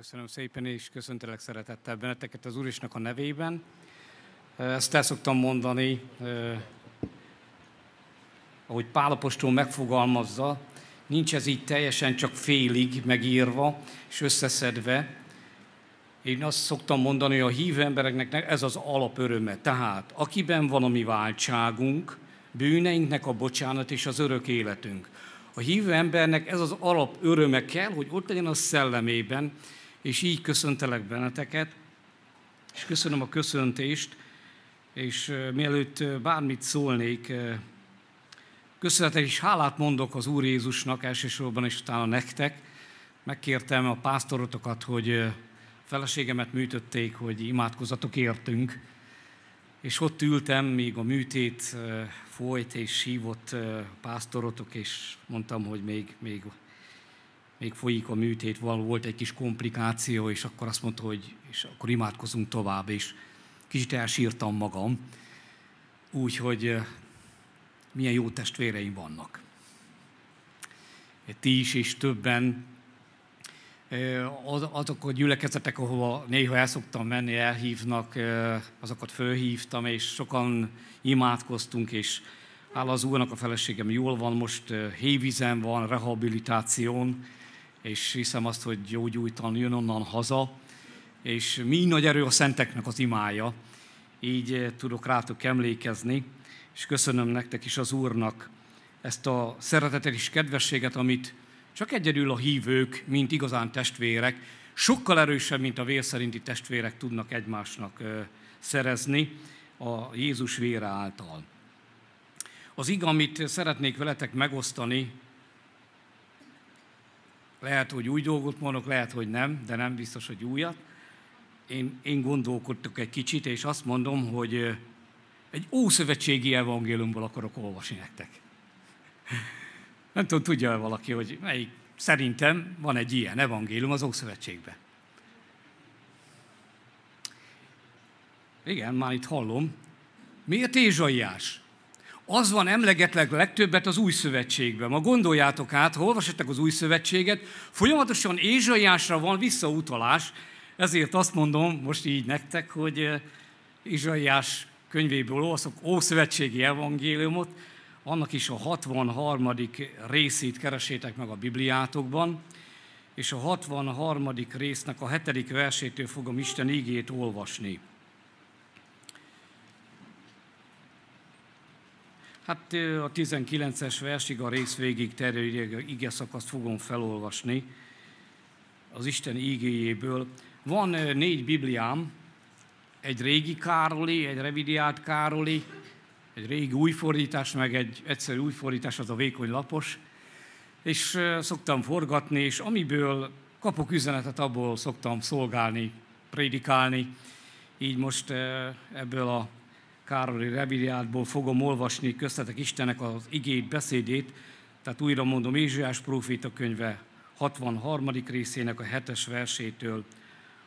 Köszönöm szépen, és köszöntelek szeretettel benneteket az úrisnak a nevében. Ezt el szoktam mondani, ahogy Pálapostól megfogalmazza, nincs ez így teljesen csak félig megírva és összeszedve. Én azt szoktam mondani, hogy a hívő embereknek ez az alapöröme. Tehát, akiben van a mi váltságunk, bűneinknek a bocsánat és az örök életünk. A hívő embernek ez az alap öröme kell, hogy ott legyen a szellemében, és így köszöntelek benneteket, és köszönöm a köszöntést, és mielőtt bármit szólnék, köszönetet és hálát mondok az Úr Jézusnak elsősorban, és utána nektek. Megkértem a pásztorotokat, hogy feleségemet műtötték, hogy imádkozatok értünk, és ott ültem, míg a műtét folyt, és hívott pásztorotok, és mondtam, hogy még, még még folyik a műtét, való volt egy kis komplikáció, és akkor azt mondta, hogy és akkor imádkozunk tovább, és kicsit elsírtam magam, úgyhogy milyen jó testvéreim vannak. Ti is, és többen azok a gyülekezetek, ahova néha el szoktam menni, elhívnak, azokat fölhívtam, és sokan imádkoztunk, és áll az Úrnak a feleségem jól van, most hévizen van, rehabilitáción, és hiszem azt, hogy jó gyújtan jön onnan haza, és mi nagy erő a szenteknek az imája, így eh, tudok rátok emlékezni, és köszönöm nektek is az Úrnak ezt a szeretetet és kedvességet, amit csak egyedül a hívők, mint igazán testvérek, sokkal erősebb, mint a vérszerinti testvérek tudnak egymásnak eh, szerezni a Jézus vére által. Az ig, amit szeretnék veletek megosztani, lehet, hogy új dolgot mondok, lehet, hogy nem, de nem biztos, hogy újat. Én, én gondolkodtuk egy kicsit, és azt mondom, hogy egy ószövetségi evangéliumból akarok olvasni nektek. Nem tudom, tudja valaki, hogy melyik szerintem van egy ilyen evangélium az Ószövetségben. Igen, már itt hallom. Miért Ézsaiás? az van emlegetleg legtöbbet az új szövetségben. Ma gondoljátok át, ha olvasottak az új szövetséget, folyamatosan Ézsaiásra van visszautalás, ezért azt mondom most így nektek, hogy eh, Ézsaiás könyvéből olvaszok Ószövetségi Evangéliumot, annak is a 63. részét keresétek meg a Bibliátokban, és a 63. résznek a 7. versétől fogom Isten ígét olvasni. Hát a 19-es versig a rész végig terjedő ige szakaszt fogom felolvasni az Isten ígéjéből. Van négy Bibliám, egy régi Károli, egy revidiát Károli, egy régi új fordítás, meg egy egyszerű új fordítás, az a vékony lapos, és szoktam forgatni, és amiből kapok üzenetet, abból szoktam szolgálni, prédikálni. Így most ebből a Károli Reviliádból fogom olvasni köztetek Istenek az igét, beszédét, tehát újra mondom, Ézsiás próféta könyve 63. részének a 7 versétől.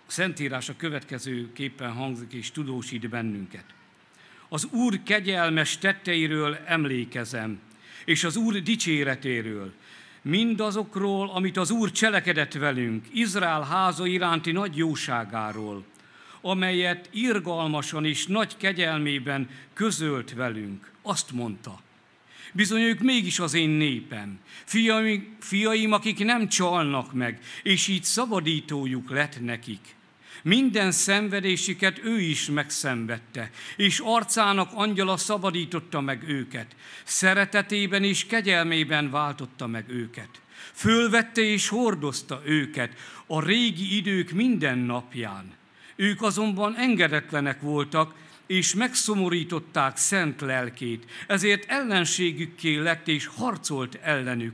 A Szentírás a képen hangzik és tudósít bennünket. Az Úr kegyelmes tetteiről emlékezem, és az Úr dicséretéről, mindazokról, amit az Úr cselekedett velünk, Izrael háza iránti nagy jóságáról – amelyet irgalmasan és nagy kegyelmében közölt velünk. Azt mondta, bizony ők mégis az én népem, fiaim, fiaim, akik nem csalnak meg, és így szabadítójuk lett nekik. Minden szenvedésüket ő is megszenvedte, és arcának angyala szabadította meg őket, szeretetében és kegyelmében váltotta meg őket. Fölvette és hordozta őket a régi idők minden napján, ők azonban engedetlenek voltak, és megszomorították szent lelkét, ezért ellenségükké lett és harcolt ellenük.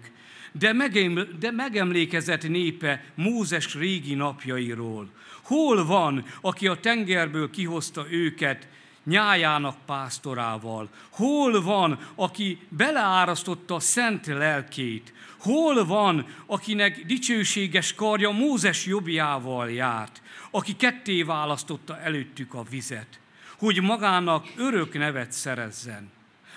De, megem, de megemlékezett népe Mózes régi napjairól. Hol van, aki a tengerből kihozta őket, nyájának pásztorával? Hol van, aki beleárasztotta a szent lelkét? Hol van, akinek dicsőséges karja Mózes jobbjával járt? aki ketté választotta előttük a vizet, hogy magának örök nevet szerezzen.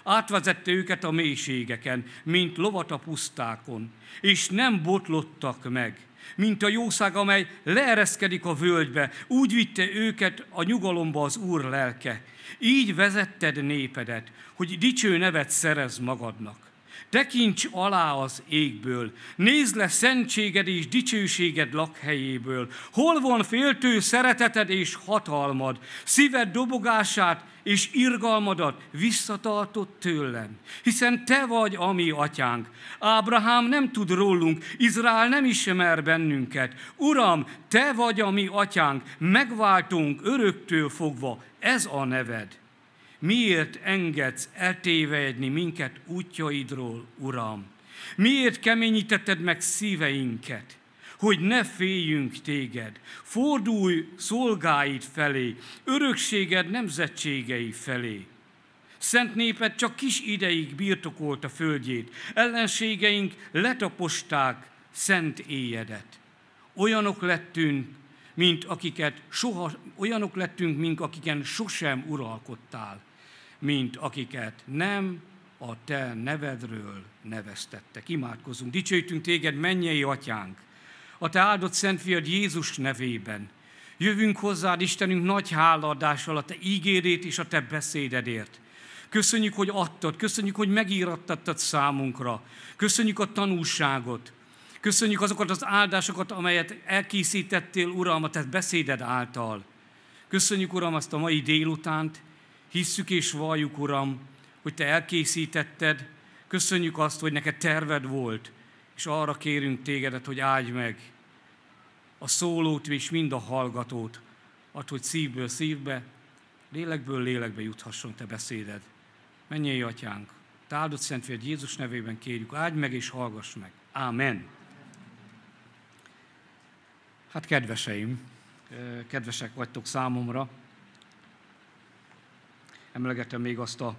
Átvezette őket a mélységeken, mint lovat a pusztákon, és nem botlottak meg, mint a jószág, amely leereszkedik a völgybe, úgy vitte őket a nyugalomba az Úr lelke. Így vezetted népedet, hogy dicső nevet szerez magadnak. Tekints alá az égből, nézd le szentséged és dicsőséged lakhelyéből. Hol van féltő szereteted és hatalmad, szíved dobogását és irgalmadat visszatartott tőlem. Hiszen te vagy a mi atyánk. Ábrahám nem tud rólunk, Izrael nem ismer bennünket. Uram, te vagy a mi atyánk, megváltunk öröktől fogva, ez a neved miért engedsz eltévejedni minket útjaidról, Uram? Miért keményítetted meg szíveinket, hogy ne féljünk téged? Fordulj szolgáid felé, örökséged nemzetségei felé. Szent néped csak kis ideig birtokolt a földjét, ellenségeink letaposták szent éjedet. Olyanok lettünk, mint akiket soha, olyanok lettünk, mint akiken sosem uralkodtál mint akiket nem a te nevedről neveztettek. Imádkozunk, dicsőítünk téged, mennyei atyánk, a te áldott szent fiad Jézus nevében. Jövünk hozzád, Istenünk, nagy háladással a te ígédét és a te beszédedért. Köszönjük, hogy adtad, köszönjük, hogy megírattattad számunkra. Köszönjük a tanulságot, Köszönjük azokat az áldásokat, amelyet elkészítettél, Uram, a te beszéded által. Köszönjük, Uram, azt a mai délutánt, hisszük és valljuk, Uram, hogy Te elkészítetted, köszönjük azt, hogy neked terved volt, és arra kérünk Tégedet, hogy áldj meg a szólót és mind a hallgatót, ad, hogy szívből szívbe, lélekből lélekbe juthasson Te beszéded. Menjél, Atyánk! Te áldott Jézus nevében kérjük, áldj meg és hallgass meg. Ámen! Hát kedveseim, eh, kedvesek vagytok számomra, emlegetem még azt a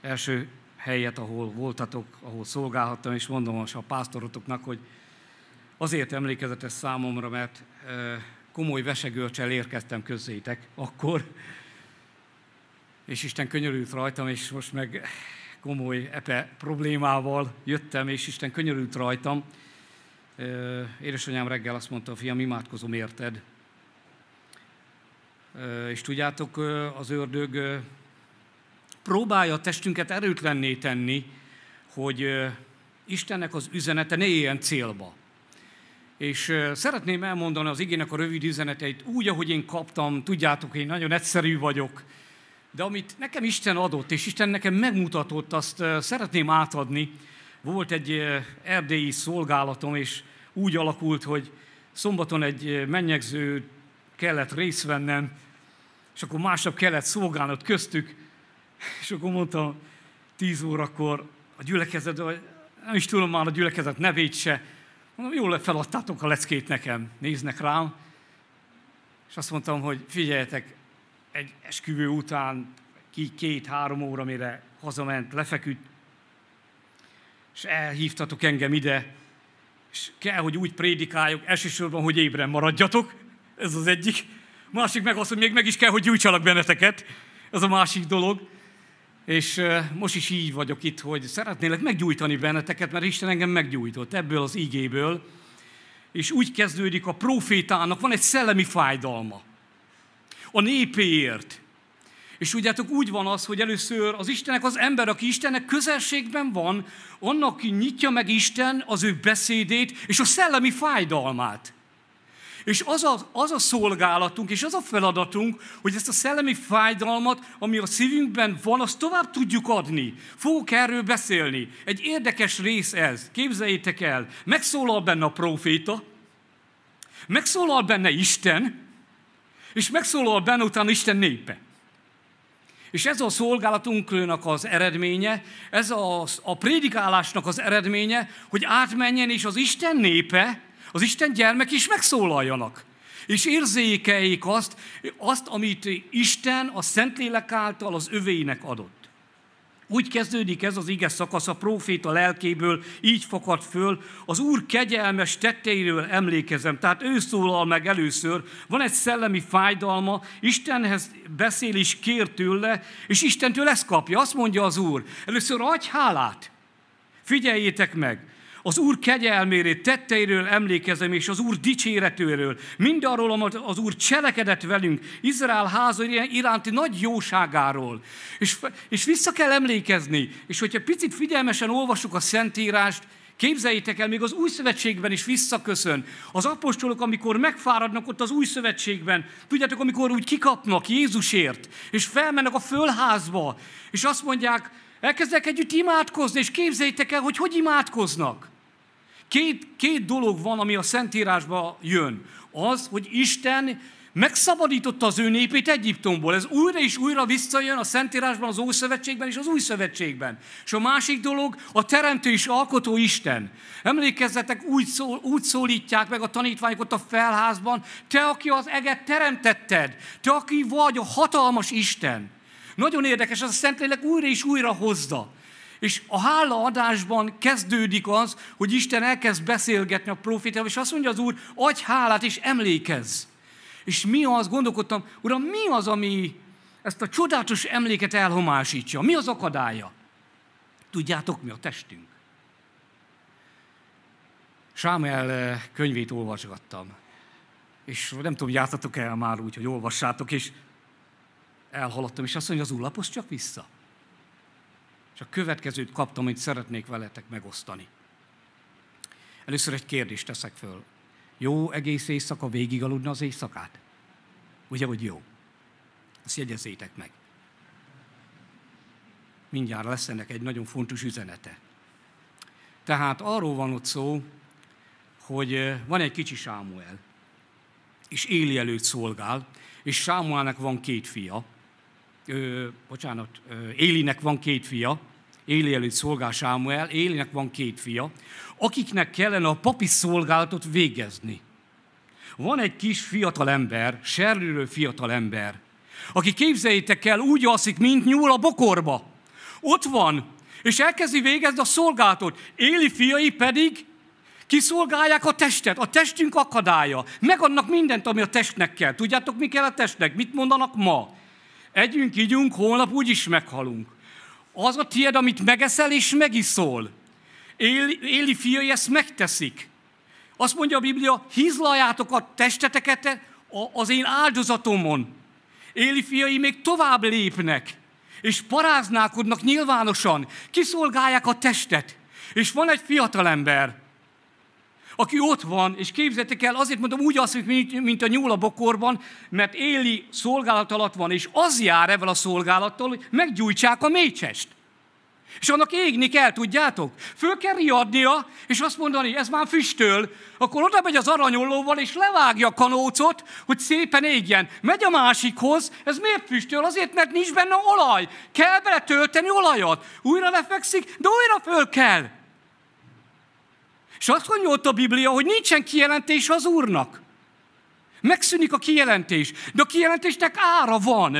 első helyet, ahol voltatok, ahol szolgálhattam, és mondom most a pásztorotoknak, hogy azért emlékezetes számomra, mert komoly vesegőrcsel érkeztem közzétek akkor, és Isten könyörült rajtam, és most meg komoly epe problémával jöttem, és Isten könyörült rajtam. Édesanyám reggel azt mondta, fiam, imádkozom érted, és tudjátok, az ördög próbálja a testünket erőtlenné tenni, hogy Istennek az üzenete ne éljen célba. És szeretném elmondani az igének a rövid üzeneteit úgy, ahogy én kaptam. Tudjátok, én nagyon egyszerű vagyok. De amit nekem Isten adott, és Isten nekem megmutatott, azt szeretném átadni. Volt egy erdélyi szolgálatom, és úgy alakult, hogy szombaton egy mennyegző kellett részt vennem, és akkor másnap kellett szolgálnod köztük, és akkor mondtam tíz órakor a gyülekezet, vagy nem is tudom már a gyülekezet nevét se, mondom, jól feladtátok a leckét nekem, néznek rám, és azt mondtam, hogy figyeljetek, egy esküvő után ki két-három óra, mire hazament, lefeküdt, és elhívtatok engem ide, és kell, hogy úgy prédikáljuk, elsősorban, hogy ébren maradjatok, ez az egyik. Másik meg az, hogy még meg is kell, hogy gyújtsalak benneteket. Ez a másik dolog. És most is így vagyok itt, hogy szeretnélek meggyújtani benneteket, mert Isten engem meggyújtott ebből az igéből. És úgy kezdődik a profétának, van egy szellemi fájdalma. A népéért. És tudjátok, úgy van az, hogy először az Istenek az ember, aki Istennek közelségben van, annak nyitja meg Isten az ő beszédét és a szellemi fájdalmát. És az a, az a szolgálatunk, és az a feladatunk, hogy ezt a szellemi fájdalmat, ami a szívünkben van, azt tovább tudjuk adni. Fogok erről beszélni. Egy érdekes rész ez. Képzeljétek el. Megszólal benne a proféta, megszólal benne Isten, és megszólal benne utána Isten népe. És ez a szolgálatunknak az eredménye, ez a, a prédikálásnak az eredménye, hogy átmenjen és az Isten népe, az Isten gyermek is megszólaljanak. És érzékeljék azt, azt, amit Isten a Szentlélek által az övéinek adott. Úgy kezdődik ez az ige szakasz a próféta lelkéből, így fakad föl, az Úr kegyelmes tetteiről emlékezem. Tehát ő szólal meg először, van egy szellemi fájdalma, Istenhez beszél és kér tőle, és Istentől ezt kapja. Azt mondja az Úr, először adj hálát. Figyeljétek meg, az Úr kegyelméről, tetteiről emlékezem, és az Úr dicséretőről, mindarról, amit az Úr cselekedett velünk, Izrael háza iránti nagy jóságáról. És, és vissza kell emlékezni, és hogyha picit figyelmesen olvassuk a Szentírást, Képzeljétek el, még az új szövetségben is visszaköszön. Az apostolok, amikor megfáradnak ott az új szövetségben, tudjátok, amikor úgy kikapnak Jézusért, és felmennek a fölházba, és azt mondják, elkezdek együtt imádkozni, és képzeljétek el, hogy hogy imádkoznak. Két, két dolog van, ami a Szentírásba jön. Az, hogy Isten megszabadította az ő népét Egyiptomból. Ez újra és újra visszajön a Szentírásban, az Ószövetségben és az Új Szövetségben. És a másik dolog a teremtő és alkotó Isten. Emlékezzetek, úgy, szól, úgy szólítják meg a tanítványok ott a felházban, te, aki az eget teremtetted, te, aki vagy a hatalmas Isten. Nagyon érdekes, ez a Szentlélek újra és újra hozza. És a hálaadásban kezdődik az, hogy Isten elkezd beszélgetni a profétával, és azt mondja az Úr, adj hálát és emlékezz. És mi az, gondolkodtam, Uram, mi az, ami ezt a csodálatos emléket elhomásítja? Mi az akadálya? Tudjátok mi a testünk? Sámuel eh, könyvét olvasgattam, és nem tudom, jártatok el már úgy, hogy olvassátok, és elhaladtam, és azt mondja, az úr, csak vissza és a következőt kaptam, amit szeretnék veletek megosztani. Először egy kérdést teszek föl. Jó egész éjszaka végig aludna az éjszakát? Ugye, hogy jó? Ezt jegyezzétek meg. Mindjárt lesz ennek egy nagyon fontos üzenete. Tehát arról van ott szó, hogy van egy kicsi Sámuel, és Éli előtt szolgál, és Sámuelnek van két fia, ö, bocsánat, ö, Élinek van két fia, Éli előtt szolgál Sámuel, Élinek van két fia, akiknek kellene a papi szolgálatot végezni. Van egy kis fiatal ember, serlülő fiatal ember, aki képzeljétek el, úgy alszik, mint nyúl a bokorba. Ott van, és elkezdi végezni a szolgálatot. Éli fiai pedig kiszolgálják a testet, a testünk akadálya. Megadnak mindent, ami a testnek kell. Tudjátok, mi kell a testnek? Mit mondanak ma? Együnk, igyunk, holnap úgyis meghalunk. Az a tiéd, amit megeszel és megiszol. Éli, éli fiai ezt megteszik. Azt mondja a Biblia, hízlajátok a testeteket az én áldozatomon. Éli fiai még tovább lépnek, és paráználkodnak nyilvánosan, kiszolgálják a testet. És van egy fiatalember, aki ott van, és képzeljétek el, azért mondom úgy azt, mint a nyúl a bokorban, mert éli szolgálat alatt van, és az jár evel a szolgálattal, hogy meggyújtsák a mécsest. És annak égni kell, tudjátok? Föl kell riadnia, és azt mondani, ez már füstöl. Akkor oda megy az aranyollóval, és levágja a kanócot, hogy szépen égjen. Megy a másikhoz, ez miért füstöl? Azért, mert nincs benne olaj. Kell bele tölteni olajat. Újra lefekszik, de újra föl kell. És azt mondja ott a Biblia, hogy nincsen kijelentés az Úrnak. Megszűnik a kijelentés, de a kijelentésnek ára van.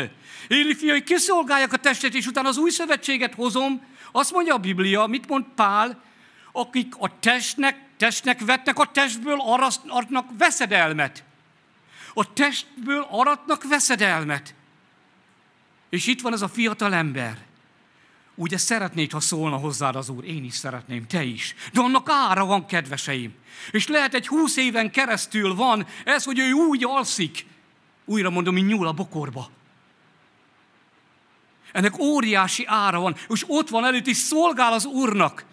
Éli hogy kiszolgálják a testet, és utána az új szövetséget hozom. Azt mondja a Biblia, mit mond Pál, akik a testnek, testnek vetnek, a testből aratnak veszedelmet. A testből aratnak veszedelmet. És itt van ez a fiatal ember. Ugye szeretnéd, ha szólna hozzád az Úr, én is szeretném, te is. De annak ára van, kedveseim. És lehet egy húsz éven keresztül van ez, hogy ő úgy alszik, újra mondom, mint nyúl a bokorba. Ennek óriási ára van, és ott van előtt, és szolgál az Úrnak.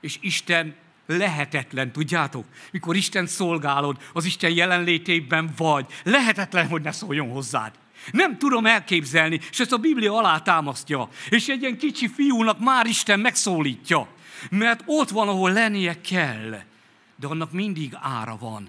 És Isten lehetetlen, tudjátok? Mikor Isten szolgálod, az Isten jelenlétében vagy, lehetetlen, hogy ne szóljon hozzád. Nem tudom elképzelni, és ezt a Biblia alátámasztja. És egy ilyen kicsi fiúnak már Isten megszólítja, mert ott van, ahol lennie kell. De annak mindig ára van.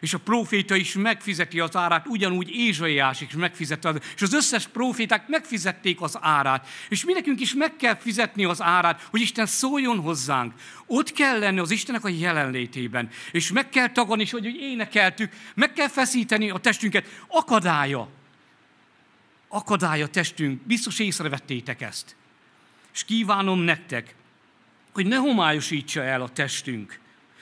És a proféta is megfizeti az árát, ugyanúgy Ézsaiás is megfizette, és az összes proféták megfizették az árát. És mi nekünk is meg kell fizetni az árát, hogy Isten szóljon hozzánk. Ott kell lenni az Istenek a jelenlétében, és meg kell tagadni, és hogy énekeltük, meg kell feszíteni a testünket. Akadálya, Akadálya a testünk. Biztos észrevettétek ezt. És kívánom nektek, hogy ne homályosítsa el a testünk,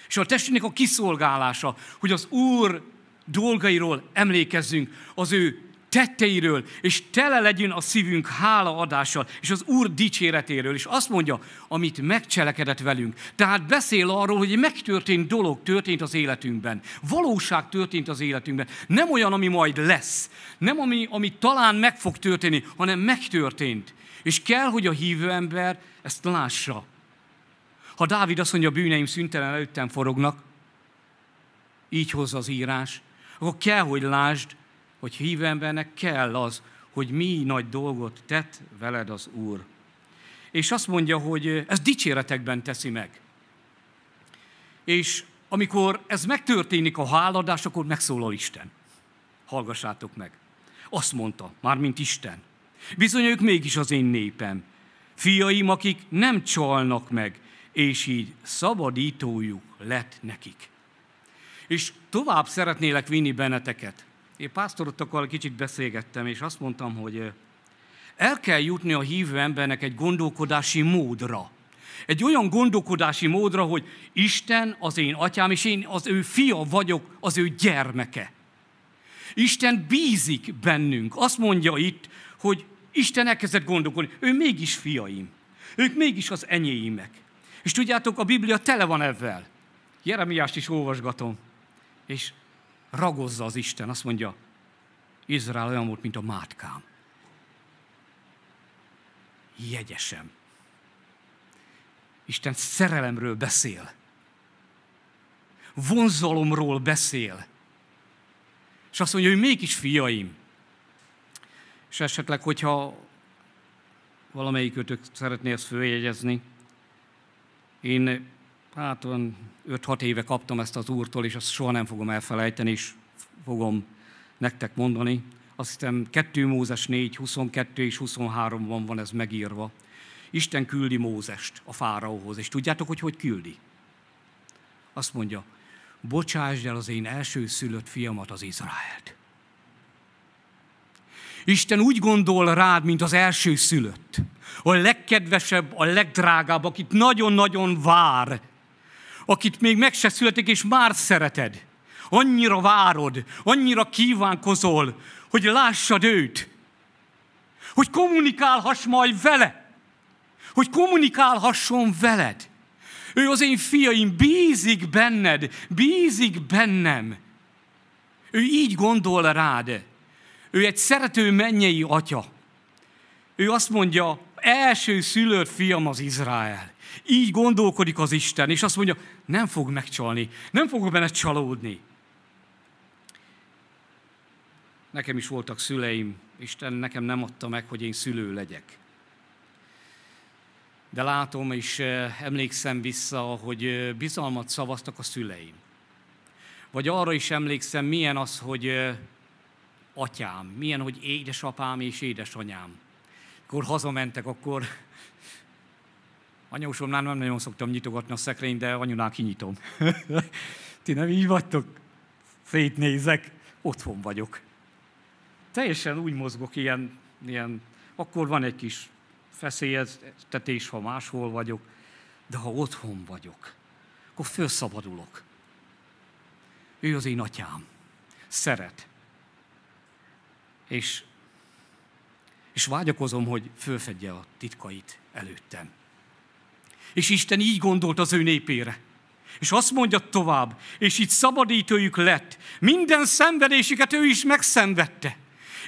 és a testünknek a kiszolgálása, hogy az Úr dolgairól emlékezzünk, az ő tetteiről, és tele legyen a szívünk hálaadással, és az Úr dicséretéről. És azt mondja, amit megcselekedett velünk. Tehát beszél arról, hogy egy megtörtént dolog történt az életünkben. Valóság történt az életünkben. Nem olyan, ami majd lesz. Nem ami, ami talán meg fog történni, hanem megtörtént. És kell, hogy a hívő ember ezt lássa. Ha Dávid azt mondja, bűneim szüntelen előttem forognak, így hozza az írás, akkor kell, hogy lásd, hogy hívő embernek kell az, hogy mi nagy dolgot tett veled az Úr. És azt mondja, hogy ez dicséretekben teszi meg. És amikor ez megtörténik a háladás, akkor megszólal Isten. Hallgassátok meg. Azt mondta, már mint Isten. Bizony ők mégis az én népem. Fiaim, akik nem csalnak meg, és így szabadítójuk lett nekik. És tovább szeretnélek vinni benneteket én pásztorottakkal kicsit beszélgettem, és azt mondtam, hogy el kell jutni a hívő embernek egy gondolkodási módra. Egy olyan gondolkodási módra, hogy Isten az én atyám, és én az ő fia vagyok, az ő gyermeke. Isten bízik bennünk. Azt mondja itt, hogy Isten elkezdett gondolkodni. Ő mégis fiaim. Ők mégis az enyéimek. És tudjátok, a Biblia tele van ezzel. Jeremiást is olvasgatom. És ragozza az Isten. Azt mondja, Izrael olyan volt, mint a mátkám. Jegyesem. Isten szerelemről beszél. Vonzalomról beszél. És azt mondja, hogy mégis fiaim. És esetleg, hogyha valamelyik ötök szeretné ezt följegyezni, én hát 5-6 éve kaptam ezt az úrtól, és azt soha nem fogom elfelejteni, és fogom nektek mondani. Azt hiszem 2 Mózes 4, 22 és 23-ban van ez megírva. Isten küldi Mózest a fáraóhoz, és tudjátok, hogy hogy küldi? Azt mondja, bocsásd el az én első szülött fiamat, az Izraelt. Isten úgy gondol rád, mint az első szülött. A legkedvesebb, a legdrágább, akit nagyon-nagyon vár, akit még meg se születik, és már szereted. Annyira várod, annyira kívánkozol, hogy lássad őt. Hogy kommunikálhass majd vele. Hogy kommunikálhasson veled. Ő az én fiaim, bízik benned, bízik bennem. Ő így gondol rád. Ő egy szerető mennyei atya. Ő azt mondja, első szülőt fiam az Izrael. Így gondolkodik az Isten, és azt mondja, nem fog megcsalni, nem fogok benne csalódni. Nekem is voltak szüleim, Isten nekem nem adta meg, hogy én szülő legyek. De látom és eh, emlékszem vissza, hogy eh, bizalmat szavaztak a szüleim. Vagy arra is emlékszem, milyen az, hogy eh, atyám, milyen, hogy édesapám és édesanyám. Akkor hazamentek, akkor Anyósomnál nem nagyon szoktam nyitogatni a szekrényt, de anyunál kinyitom. Ti nem így vagytok? Szétnézek, otthon vagyok. Teljesen úgy mozgok, ilyen, ilyen akkor van egy kis feszélyeztetés, ha máshol vagyok, de ha otthon vagyok, akkor felszabadulok. Ő az én atyám. Szeret. És, és vágyakozom, hogy fölfedje a titkait előttem. És Isten így gondolt az ő népére. És azt mondja tovább, és itt szabadítőjük lett. Minden szenvedésüket ő is megszenvedte.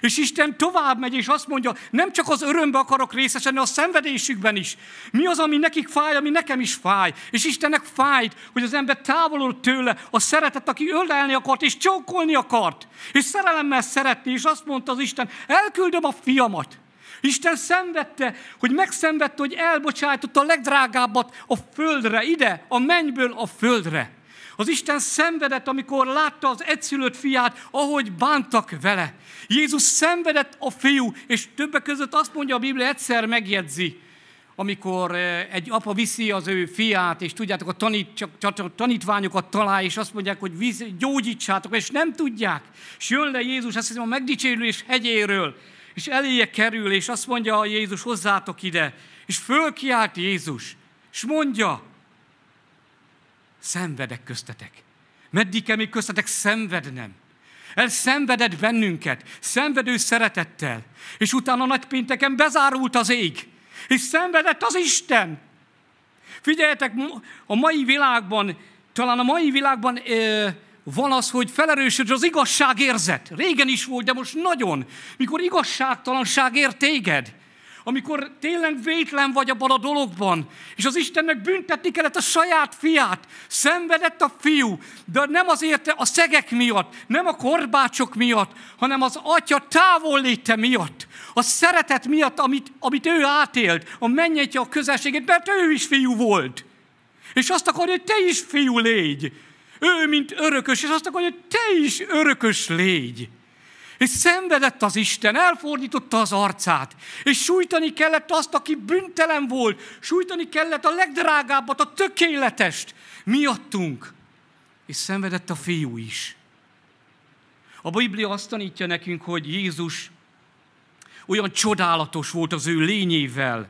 És Isten tovább megy, és azt mondja, nem csak az örömbe akarok részesedni, a szenvedésükben is. Mi az, ami nekik fáj, ami nekem is fáj. És Istennek fájt, hogy az ember távolod tőle a szeretet, aki ölelni akart, és csókolni akart, és szerelemmel szeretni, és azt mondta az Isten, elküldöm a fiamat. Isten szenvedte, hogy megszenvedte, hogy elbocsájtotta a legdrágábbat a földre, ide, a mennyből a földre. Az Isten szenvedett, amikor látta az egyszülött fiát, ahogy bántak vele. Jézus szenvedett a fiú, és többek között azt mondja a Biblia, egyszer megjegyzi, amikor eh, egy apa viszi az ő fiát, és tudjátok, a tanít, tanítványokat talál, és azt mondják, hogy víz, gyógyítsátok, és nem tudják. És jön le Jézus, azt hiszem, a megdicsérülés hegyéről, és eléje kerül, és azt mondja a Jézus, hozzátok ide, és fölkiált Jézus, és mondja, szenvedek köztetek. Meddig kell még köztetek szenvednem? El szenvedett bennünket, szenvedő szeretettel, és utána nagy pénteken bezárult az ég, és szenvedett az Isten. Figyeljetek, a mai világban, talán a mai világban ö, van az, hogy felerősödj az igazságérzet. Régen is volt, de most nagyon. Mikor igazságtalanság ér téged, amikor tényleg vétlen vagy abban a dologban, és az Istennek büntetni kellett a saját fiát, szenvedett a fiú, de nem azért a szegek miatt, nem a korbácsok miatt, hanem az atya távolléte miatt, a szeretet miatt, amit, amit ő átélt, a mennyetje a közelségét, mert ő is fiú volt. És azt akarja, hogy te is fiú légy ő, mint örökös, és azt akarja, hogy te is örökös légy. És szenvedett az Isten, elfordította az arcát, és sújtani kellett azt, aki büntelen volt, sújtani kellett a legdrágábbat, a tökéletest, miattunk. És szenvedett a fiú is. A Biblia azt tanítja nekünk, hogy Jézus olyan csodálatos volt az ő lényével,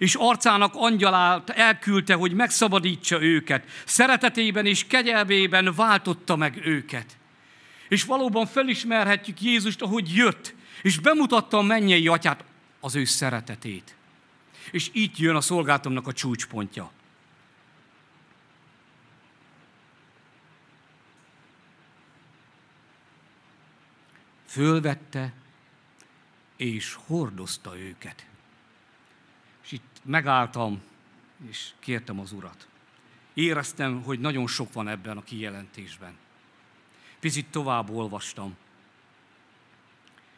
és arcának angyalát elküldte, hogy megszabadítsa őket. Szeretetében és kegyelmében váltotta meg őket. És valóban felismerhetjük Jézust, ahogy jött, és bemutatta a mennyei atyát, az ő szeretetét. És itt jön a szolgálatomnak a csúcspontja. Fölvette és hordozta őket megálltam, és kértem az Urat. Éreztem, hogy nagyon sok van ebben a kijelentésben. Picit tovább olvastam,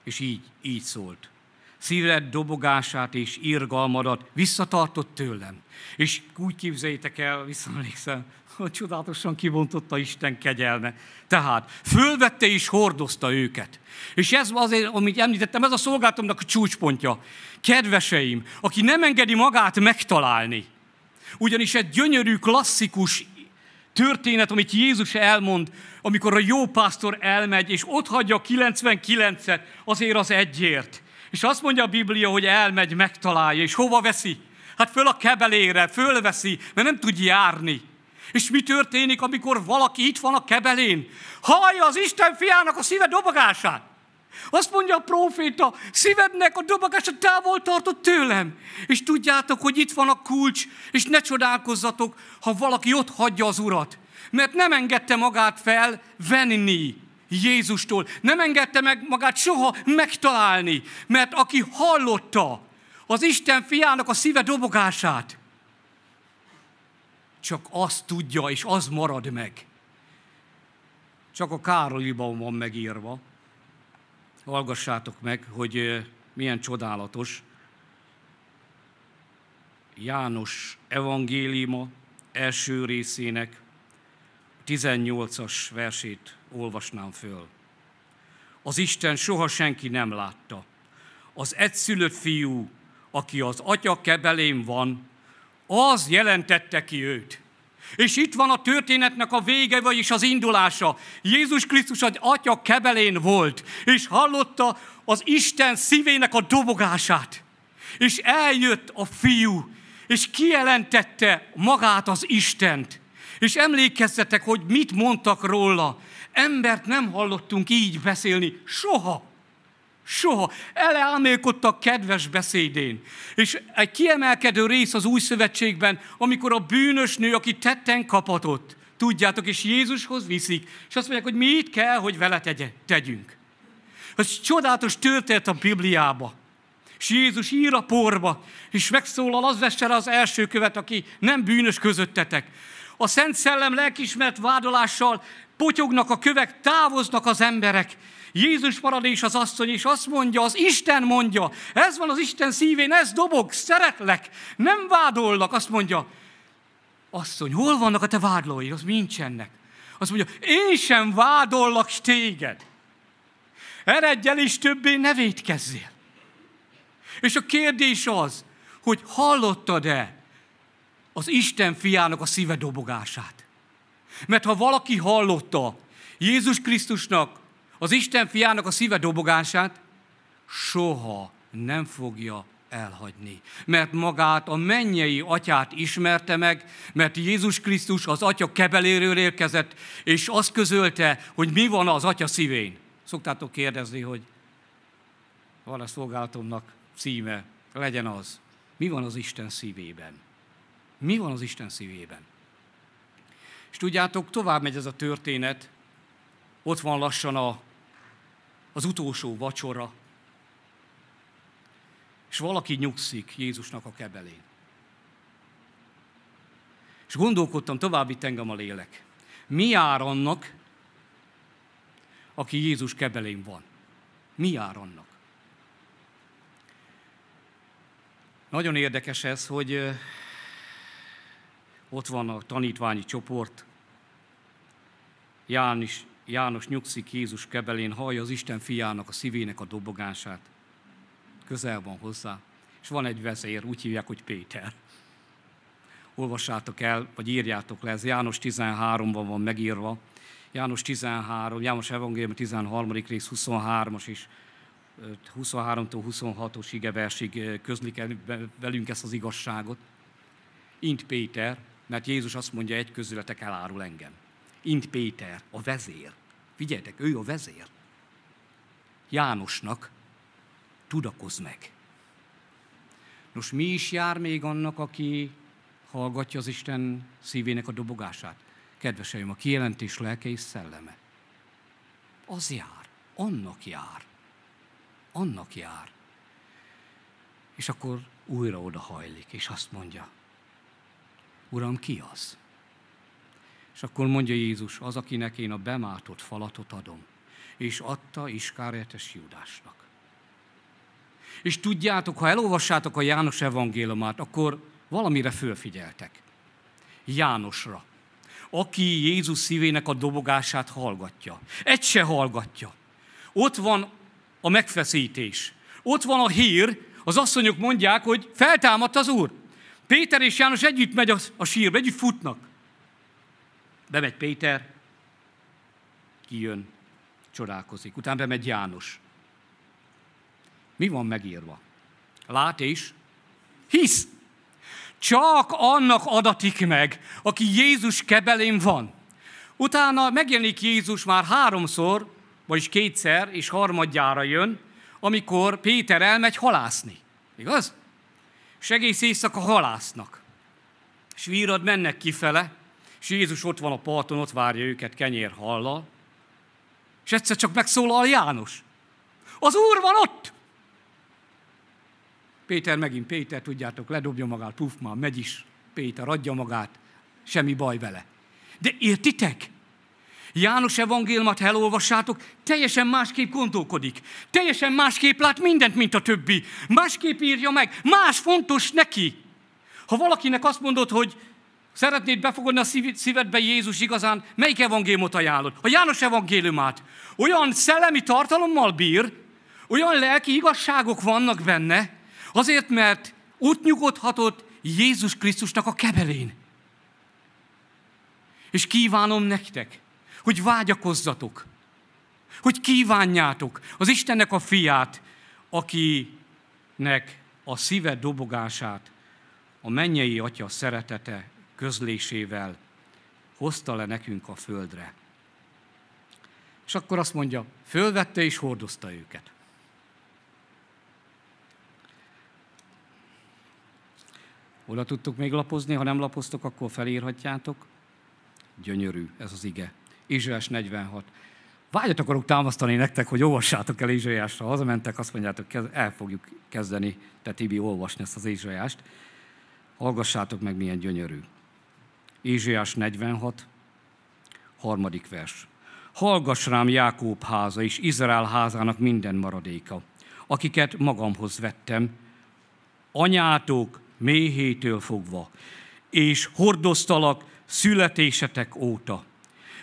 és így, így szólt szíved dobogását és irgalmadat visszatartott tőlem. És úgy képzeljétek el, visszaemlékszem, hogy csodálatosan kibontotta Isten kegyelme. Tehát fölvette és hordozta őket. És ez azért, amit említettem, ez a szolgálatomnak a csúcspontja. Kedveseim, aki nem engedi magát megtalálni, ugyanis egy gyönyörű, klasszikus történet, amit Jézus elmond, amikor a jó pásztor elmegy, és ott hagyja 99-et azért az egyért. És azt mondja a Biblia, hogy elmegy, megtalálja, és hova veszi? Hát föl a kebelére, fölveszi, mert nem tud járni. És mi történik, amikor valaki itt van a kebelén? Hallja az Isten fiának a szíve dobogását. Azt mondja a proféta, szívednek a dobogása távol tartott tőlem. És tudjátok, hogy itt van a kulcs, és ne csodálkozzatok, ha valaki ott hagyja az urat. Mert nem engedte magát fel venni. Jézustól. Nem engedte meg magát soha megtalálni, mert aki hallotta az Isten fiának a szíve dobogását, csak azt tudja, és az marad meg. Csak a Károliban van megírva. Hallgassátok meg, hogy milyen csodálatos. János evangéliuma első részének 18-as versét olvasnám föl. Az Isten soha senki nem látta. Az egyszülött fiú, aki az atya kebelén van, az jelentette ki őt. És itt van a történetnek a vége, vagyis az indulása. Jézus Krisztus az atya kebelén volt, és hallotta az Isten szívének a dobogását. És eljött a fiú, és kijelentette magát az Istent. És emlékezzetek, hogy mit mondtak róla. Embert nem hallottunk így beszélni. Soha. Soha. Eleámélkodtak kedves beszédén. És egy kiemelkedő rész az új szövetségben, amikor a bűnös nő, aki tetten kapatott, tudjátok, és Jézushoz viszik, és azt mondják, hogy mit kell, hogy vele tegye, tegyünk. Ez csodálatos történet a Bibliába. És Jézus ír a porba, és megszólal az vessere az első követ, aki nem bűnös közöttetek a Szent Szellem lelkismert vádolással potyognak a kövek, távoznak az emberek. Jézus marad és az asszony, és azt mondja, az Isten mondja, ez van az Isten szívén, ez dobog, szeretlek, nem vádolnak, azt mondja, asszony, hol vannak a te vádlói? Az nincsenek. Azt mondja, én sem vádollak téged. Eredj el és többé ne védkezzél. És a kérdés az, hogy hallottad-e az Isten fiának a szíve dobogását. Mert ha valaki hallotta Jézus Krisztusnak, az Isten fiának a szíve dobogását, soha nem fogja elhagyni. Mert magát a mennyei atyát ismerte meg, mert Jézus Krisztus az atya kebeléről érkezett, és azt közölte, hogy mi van az atya szívén. Szoktátok kérdezni, hogy van a szolgálatomnak címe, legyen az. Mi van az Isten szívében? Mi van az Isten szívében? És tudjátok, tovább megy ez a történet, ott van lassan a, az utolsó vacsora, és valaki nyugszik Jézusnak a kebelén. És gondolkodtam, tovább itt engem a lélek. Mi jár annak, aki Jézus kebelén van? Mi jár annak? Nagyon érdekes ez, hogy ott van a tanítványi csoport, János, János nyugszik Jézus kebelén, hallja az Isten fiának, a szívének a dobogását. Közel van hozzá. És van egy vezér, úgy hívják, hogy Péter. Olvassátok el, vagy írjátok le, ez János 13-ban van megírva. János 13, János Evangélium 13. rész 23-as és 23-tól 26-os igeversig közlik velünk ezt az igazságot. Int Péter, mert Jézus azt mondja, egy közületek elárul engem. Int Péter, a vezér. Figyeljetek, ő a vezér. Jánosnak tudakoz meg. Nos, mi is jár még annak, aki hallgatja az Isten szívének a dobogását? Kedveseim, a kijelentés lelke és szelleme. Az jár, annak jár, annak jár. És akkor újra odahajlik, és azt mondja, Uram, ki az? És akkor mondja Jézus, az, akinek én a bemátott falatot adom. És adta Iskáretes Judásnak. És tudjátok, ha elolvassátok a János evangéliumát, akkor valamire fölfigyeltek. Jánosra, aki Jézus szívének a dobogását hallgatja. Egy se hallgatja. Ott van a megfeszítés. Ott van a hír, az asszonyok mondják, hogy feltámadt az Úr. Péter és János együtt megy a, a sírba, együtt futnak. Bemegy Péter, kijön, csodálkozik. Utána bemegy János. Mi van megírva? Lát és hisz. Csak annak adatik meg, aki Jézus kebelén van. Utána megjelenik Jézus már háromszor, vagyis kétszer, és harmadjára jön, amikor Péter elmegy halászni. Igaz? és egész éjszaka halásznak. És vírad mennek kifele, és Jézus ott van a parton, ott várja őket hallal, és egyszer csak megszólal János. Az Úr van ott! Péter megint Péter, tudjátok, ledobja magát, puf, már megy is. Péter adja magát, semmi baj vele. De értitek? János evangélmat elolvassátok, teljesen másképp gondolkodik. Teljesen másképp lát mindent, mint a többi. Másképp írja meg, más fontos neki. Ha valakinek azt mondod, hogy szeretnéd befogadni a szívedbe Jézus igazán, melyik evangéliumot ajánlod? A János evangéliumát. Olyan szellemi tartalommal bír, olyan lelki igazságok vannak benne, azért, mert út nyugodhatott Jézus Krisztusnak a kebelén. És kívánom nektek, hogy vágyakozzatok, hogy kívánjátok az Istennek a fiát, akinek a szíve dobogását a mennyei atya szeretete közlésével hozta le nekünk a földre. És akkor azt mondja, fölvette és hordozta őket. Oda tudtuk még lapozni, ha nem lapoztok, akkor felírhatjátok. Gyönyörű ez az ige. Izsajás 46. Vágyat akarok támasztani nektek, hogy olvassátok el Izsajásra. Hazamentek, azt mondjátok, el fogjuk kezdeni, te Tibi, olvasni ezt az Izsajást. Hallgassátok meg, milyen gyönyörű. Izsajás 46, harmadik vers. Hallgass rám Jákób háza és Izrael házának minden maradéka, akiket magamhoz vettem, anyátok méhétől fogva, és hordoztalak születésetek óta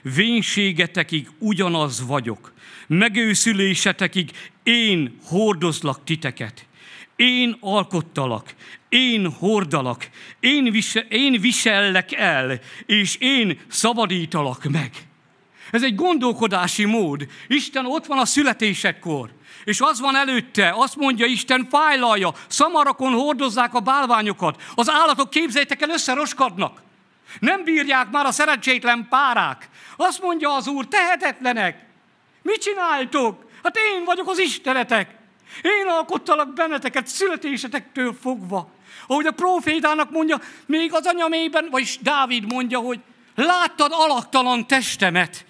vénységetekig ugyanaz vagyok, megőszülésetekig én hordozlak titeket. Én alkottalak, én hordalak, én, vise, én visellek el, és én szabadítalak meg. Ez egy gondolkodási mód. Isten ott van a születésedkor, és az van előtte, azt mondja Isten, fájlalja, szamarakon hordozzák a bálványokat, az állatok képzeljétek el, összeroskadnak. Nem bírják már a szerencsétlen párák. Azt mondja az Úr, tehetetlenek. Mit csináltok? Hát én vagyok az Istenetek. Én alkottalak benneteket születésetektől fogva. Ahogy a profétának mondja, még az anyamében, vagyis Dávid mondja, hogy láttad alaktalan testemet.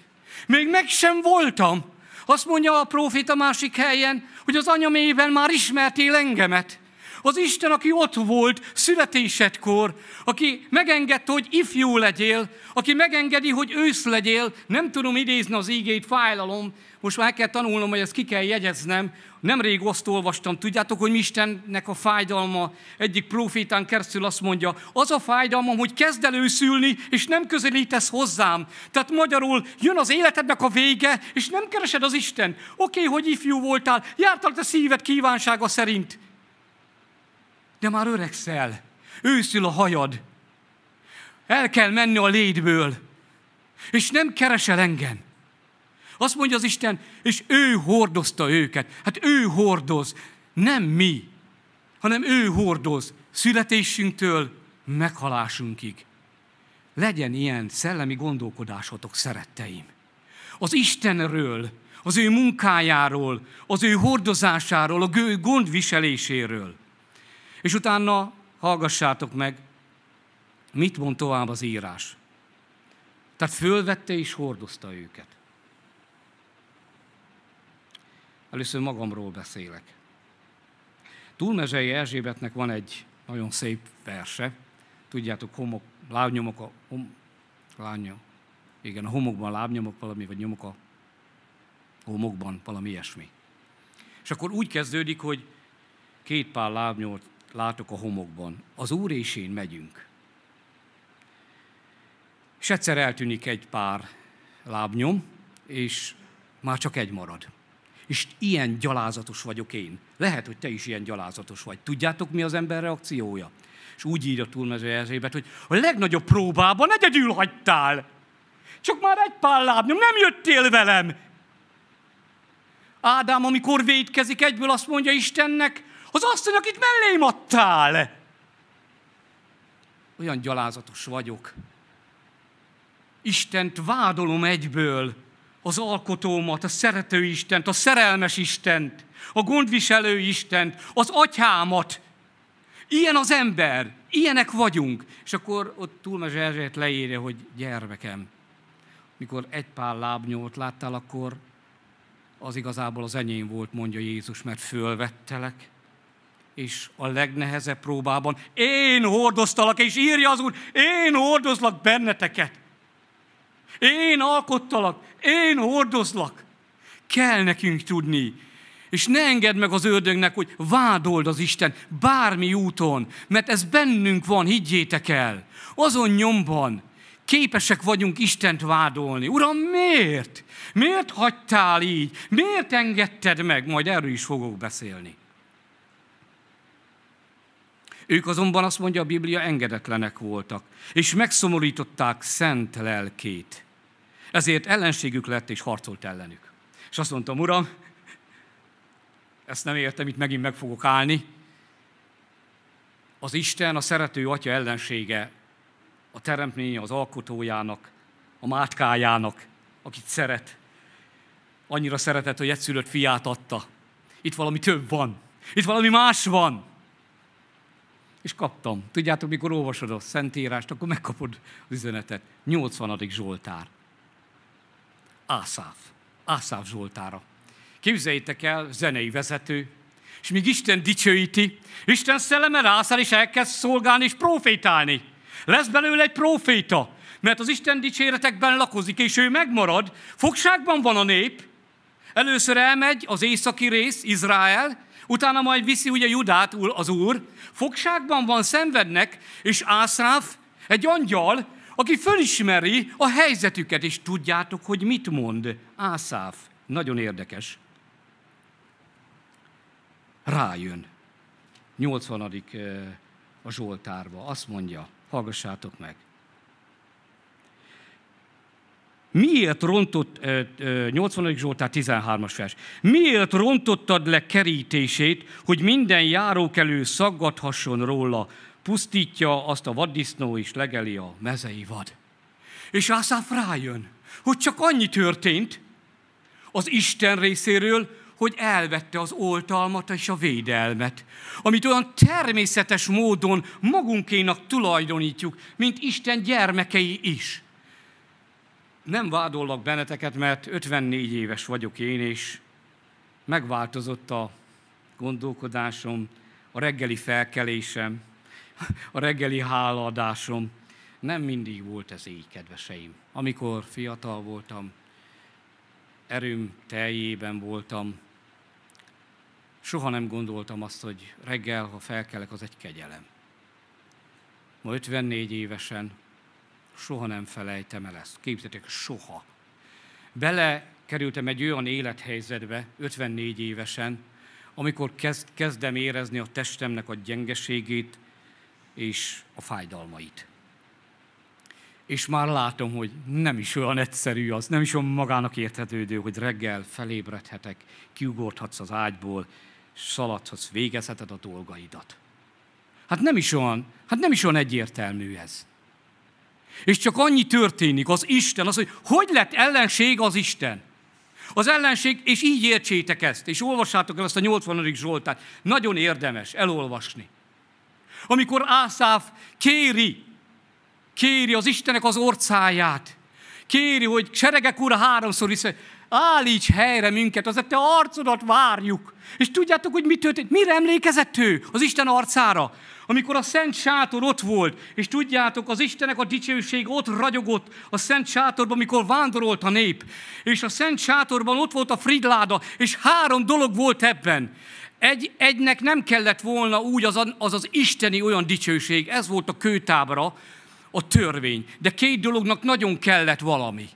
Még meg sem voltam. Azt mondja a proféta másik helyen, hogy az anyamében már ismertél engemet. Az Isten, aki ott volt születésedkor, aki megengedte, hogy ifjú legyél, aki megengedi, hogy ősz legyél, nem tudom idézni az ígét, fájlalom, most már kell tanulnom, hogy ezt ki kell jegyeznem. Nemrég azt olvastam, tudjátok, hogy mi Istennek a fájdalma. Egyik profétán keresztül azt mondja, az a fájdalmam, hogy kezd előszülni, és nem közelítesz hozzám. Tehát magyarul jön az életednek a vége, és nem keresed az Isten. Oké, okay, hogy ifjú voltál, jártál a szíved kívánsága szerint de már öregszel, őszül a hajad, el kell menni a létből, és nem keresel engem. Azt mondja az Isten, és ő hordozta őket. Hát ő hordoz, nem mi, hanem ő hordoz születésünktől meghalásunkig. Legyen ilyen szellemi gondolkodásotok, szeretteim. Az Istenről, az ő munkájáról, az ő hordozásáról, a gondviseléséről. És utána hallgassátok meg, mit mond tovább az írás. Tehát fölvette és hordozta őket. Először magamról beszélek. Túlmezsei Erzsébetnek van egy nagyon szép verse. Tudjátok, homok, lábnyomok a... Hom, lánya, igen, a homokban lábnyomok valami, vagy nyomok a homokban, valami ilyesmi. És akkor úgy kezdődik, hogy két pár lábnyomot látok a homokban. Az Úr és én megyünk. És egyszer eltűnik egy pár lábnyom, és már csak egy marad. És ilyen gyalázatos vagyok én. Lehet, hogy te is ilyen gyalázatos vagy. Tudjátok, mi az ember reakciója? És úgy írja a Erzsébet, hogy a legnagyobb próbában egyedül hagytál. Csak már egy pár lábnyom, nem jöttél velem. Ádám, amikor védkezik, egyből azt mondja Istennek, az asszony, akit mellém adtál! Olyan gyalázatos vagyok. Istent vádolom egyből, az alkotómat, a szerető Istent, a szerelmes Istent, a gondviselő Istent, az atyámat. Ilyen az ember, ilyenek vagyunk. És akkor ott Túlmes Erzsét leírja, hogy gyermekem, mikor egy pár lábnyót láttál, akkor az igazából az enyém volt, mondja Jézus, mert fölvettelek és a legnehezebb próbában én hordoztalak, és írja az Úr, én hordozlak benneteket. Én alkottalak, én hordozlak. Kell nekünk tudni, és ne engedd meg az ördögnek, hogy vádold az Isten bármi úton, mert ez bennünk van, higgyétek el. Azon nyomban képesek vagyunk Istent vádolni. Uram, miért? Miért hagytál így? Miért engedted meg? Majd erről is fogok beszélni. Ők azonban azt mondja a Biblia engedetlenek voltak, és megszomorították szent lelkét. Ezért ellenségük lett, és harcolt ellenük. És azt mondtam, uram, ezt nem értem, itt megint meg fogok állni. Az Isten, a szerető atya ellensége, a teremtménye az alkotójának, a mátkájának, akit szeret. Annyira szeretett, hogy szülött fiát adta. Itt valami több van. Itt valami más van és kaptam. Tudjátok, mikor olvasod a Szentírást, akkor megkapod az üzenetet. 80. Zsoltár. Ászáv. Ászáv Zsoltára. Képzeljétek el, zenei vezető, és míg Isten dicsőíti, Isten szelleme rászáll, és elkezd szolgálni és profétálni. Lesz belőle egy proféta, mert az Isten dicséretekben lakozik, és ő megmarad. Fogságban van a nép. Először elmegy az északi rész, Izrael, utána majd viszi ugye Judát az úr, fogságban van, szenvednek, és Ászráf, egy angyal, aki fölismeri a helyzetüket, és tudjátok, hogy mit mond Ászáf. Nagyon érdekes. Rájön. 80. Eh, a Zsoltárba. Azt mondja, hallgassátok meg. Miért rontott, 80. Zsoltár 13-as vers, miért rontottad le kerítését, hogy minden járókelő szaggathasson róla, pusztítja azt a vaddisznó és legeli a mezei vad. És Ászáf rájön, hogy csak annyi történt az Isten részéről, hogy elvette az oltalmat és a védelmet, amit olyan természetes módon magunkénak tulajdonítjuk, mint Isten gyermekei is nem vádollak benneteket, mert 54 éves vagyok én, és megváltozott a gondolkodásom, a reggeli felkelésem, a reggeli hálaadásom. Nem mindig volt ez így, kedveseim. Amikor fiatal voltam, erőm teljében voltam, soha nem gondoltam azt, hogy reggel, ha felkelek, az egy kegyelem. Ma 54 évesen soha nem felejtem el ezt. Képzeljétek, soha. Belekerültem egy olyan élethelyzetbe, 54 évesen, amikor kezd, kezdem érezni a testemnek a gyengeségét és a fájdalmait. És már látom, hogy nem is olyan egyszerű az, nem is olyan magának érthetődő, hogy reggel felébredhetek, kiugorthatsz az ágyból, szaladhatsz, végezheted a dolgaidat. Hát nem is olyan, hát nem is olyan egyértelmű ez. És csak annyi történik, az Isten, az, hogy hogy lett ellenség az Isten. Az ellenség, és így értsétek ezt, és olvassátok el ezt a 80. Zsoltát. Nagyon érdemes elolvasni. Amikor Ászáf kéri, kéri az Istenek az orcáját, kéri, hogy seregek ura háromszor, hiszen állíts helyre minket, az a te arcodat várjuk. És tudjátok, hogy mi történt? Mire emlékezett ő? Az Isten arcára. Amikor a Szent Sátor ott volt, és tudjátok, az Istenek a dicsőség ott ragyogott a Szent Sátorban, amikor vándorolt a nép. És a Szent Sátorban ott volt a Fridláda, és három dolog volt ebben. Egy, egynek nem kellett volna úgy az, az az isteni olyan dicsőség, ez volt a kőtábra, a törvény. De két dolognak nagyon kellett valami